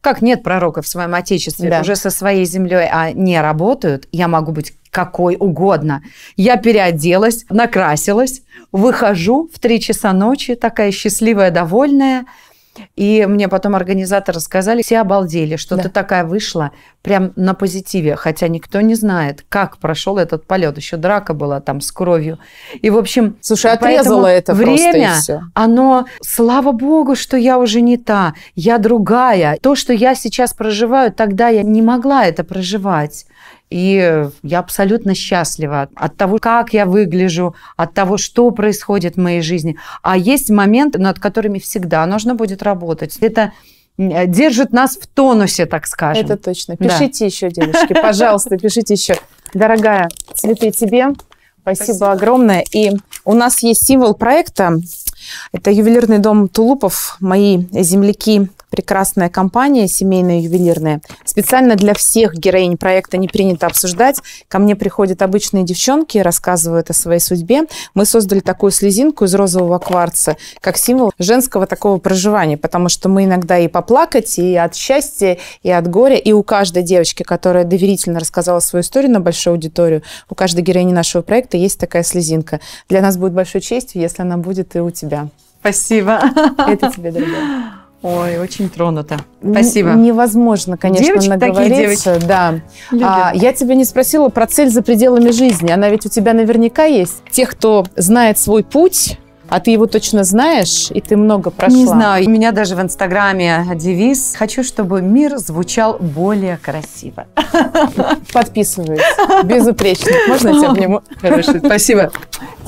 как нет пророков в своем отечестве, да. уже со своей землей, а не работают, я могу быть какой угодно. Я переоделась, накрасилась, выхожу в 3 часа ночи, такая счастливая, довольная, и мне потом организаторы сказали, все обалдели, что да. ты такая вышла прям на позитиве, хотя никто не знает, как прошел этот полет. Еще драка была там с кровью. И, в общем... Слушай, отрезала это время, оно... Слава богу, что я уже не та, я другая. То, что я сейчас проживаю, тогда я не могла это проживать. И э, я абсолютно счастлива от того, как я выгляжу, от того, что происходит в моей жизни. А есть моменты, над которыми всегда нужно будет работать. Это э, держит нас в тонусе, так скажем. Это точно. Пишите да. еще, девочки, пожалуйста, пишите еще. Дорогая, цветы тебе. Спасибо, Спасибо огромное. И у нас есть символ проекта. Это ювелирный дом Тулупов, мои земляки прекрасная компания семейная ювелирная. Специально для всех героинь проекта «Не принято обсуждать». Ко мне приходят обычные девчонки, и рассказывают о своей судьбе. Мы создали такую слезинку из розового кварца, как символ женского такого проживания, потому что мы иногда и поплакать, и от счастья, и от горя. И у каждой девочки, которая доверительно рассказала свою историю на большую аудиторию, у каждой героини нашего проекта есть такая слезинка. Для нас будет большой честь, если она будет и у тебя. Спасибо. Это тебе, дорогая. Ой, очень тронута. Спасибо. Н- невозможно, конечно, девочки наговориться. Такие девочки. Да. Любят. А, я тебя не спросила про цель за пределами жизни. Она ведь у тебя наверняка есть. Те, кто знает свой путь, а ты его точно знаешь, и ты много прошла. Не знаю. У меня даже в Инстаграме девиз «Хочу, чтобы мир звучал более красиво». *laughs* Подписываюсь. Безупречно. Можно я тебя *laughs* обниму? Хорошо, спасибо.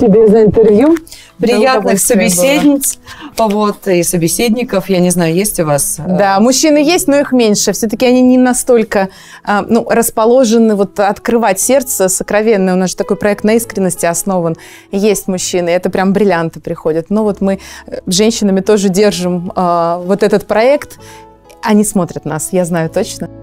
Тебе за интервью приятных собеседниц, было. вот, и собеседников. Я не знаю, есть у вас? Э, да, мужчины есть, но их меньше. Все-таки они не настолько а, ну, расположены вот открывать сердце сокровенное. У нас же такой проект на искренности основан. Есть мужчины, это прям бриллианты приходят. Но вот мы э, женщинами тоже держим а, вот этот проект. Они смотрят нас, я знаю точно.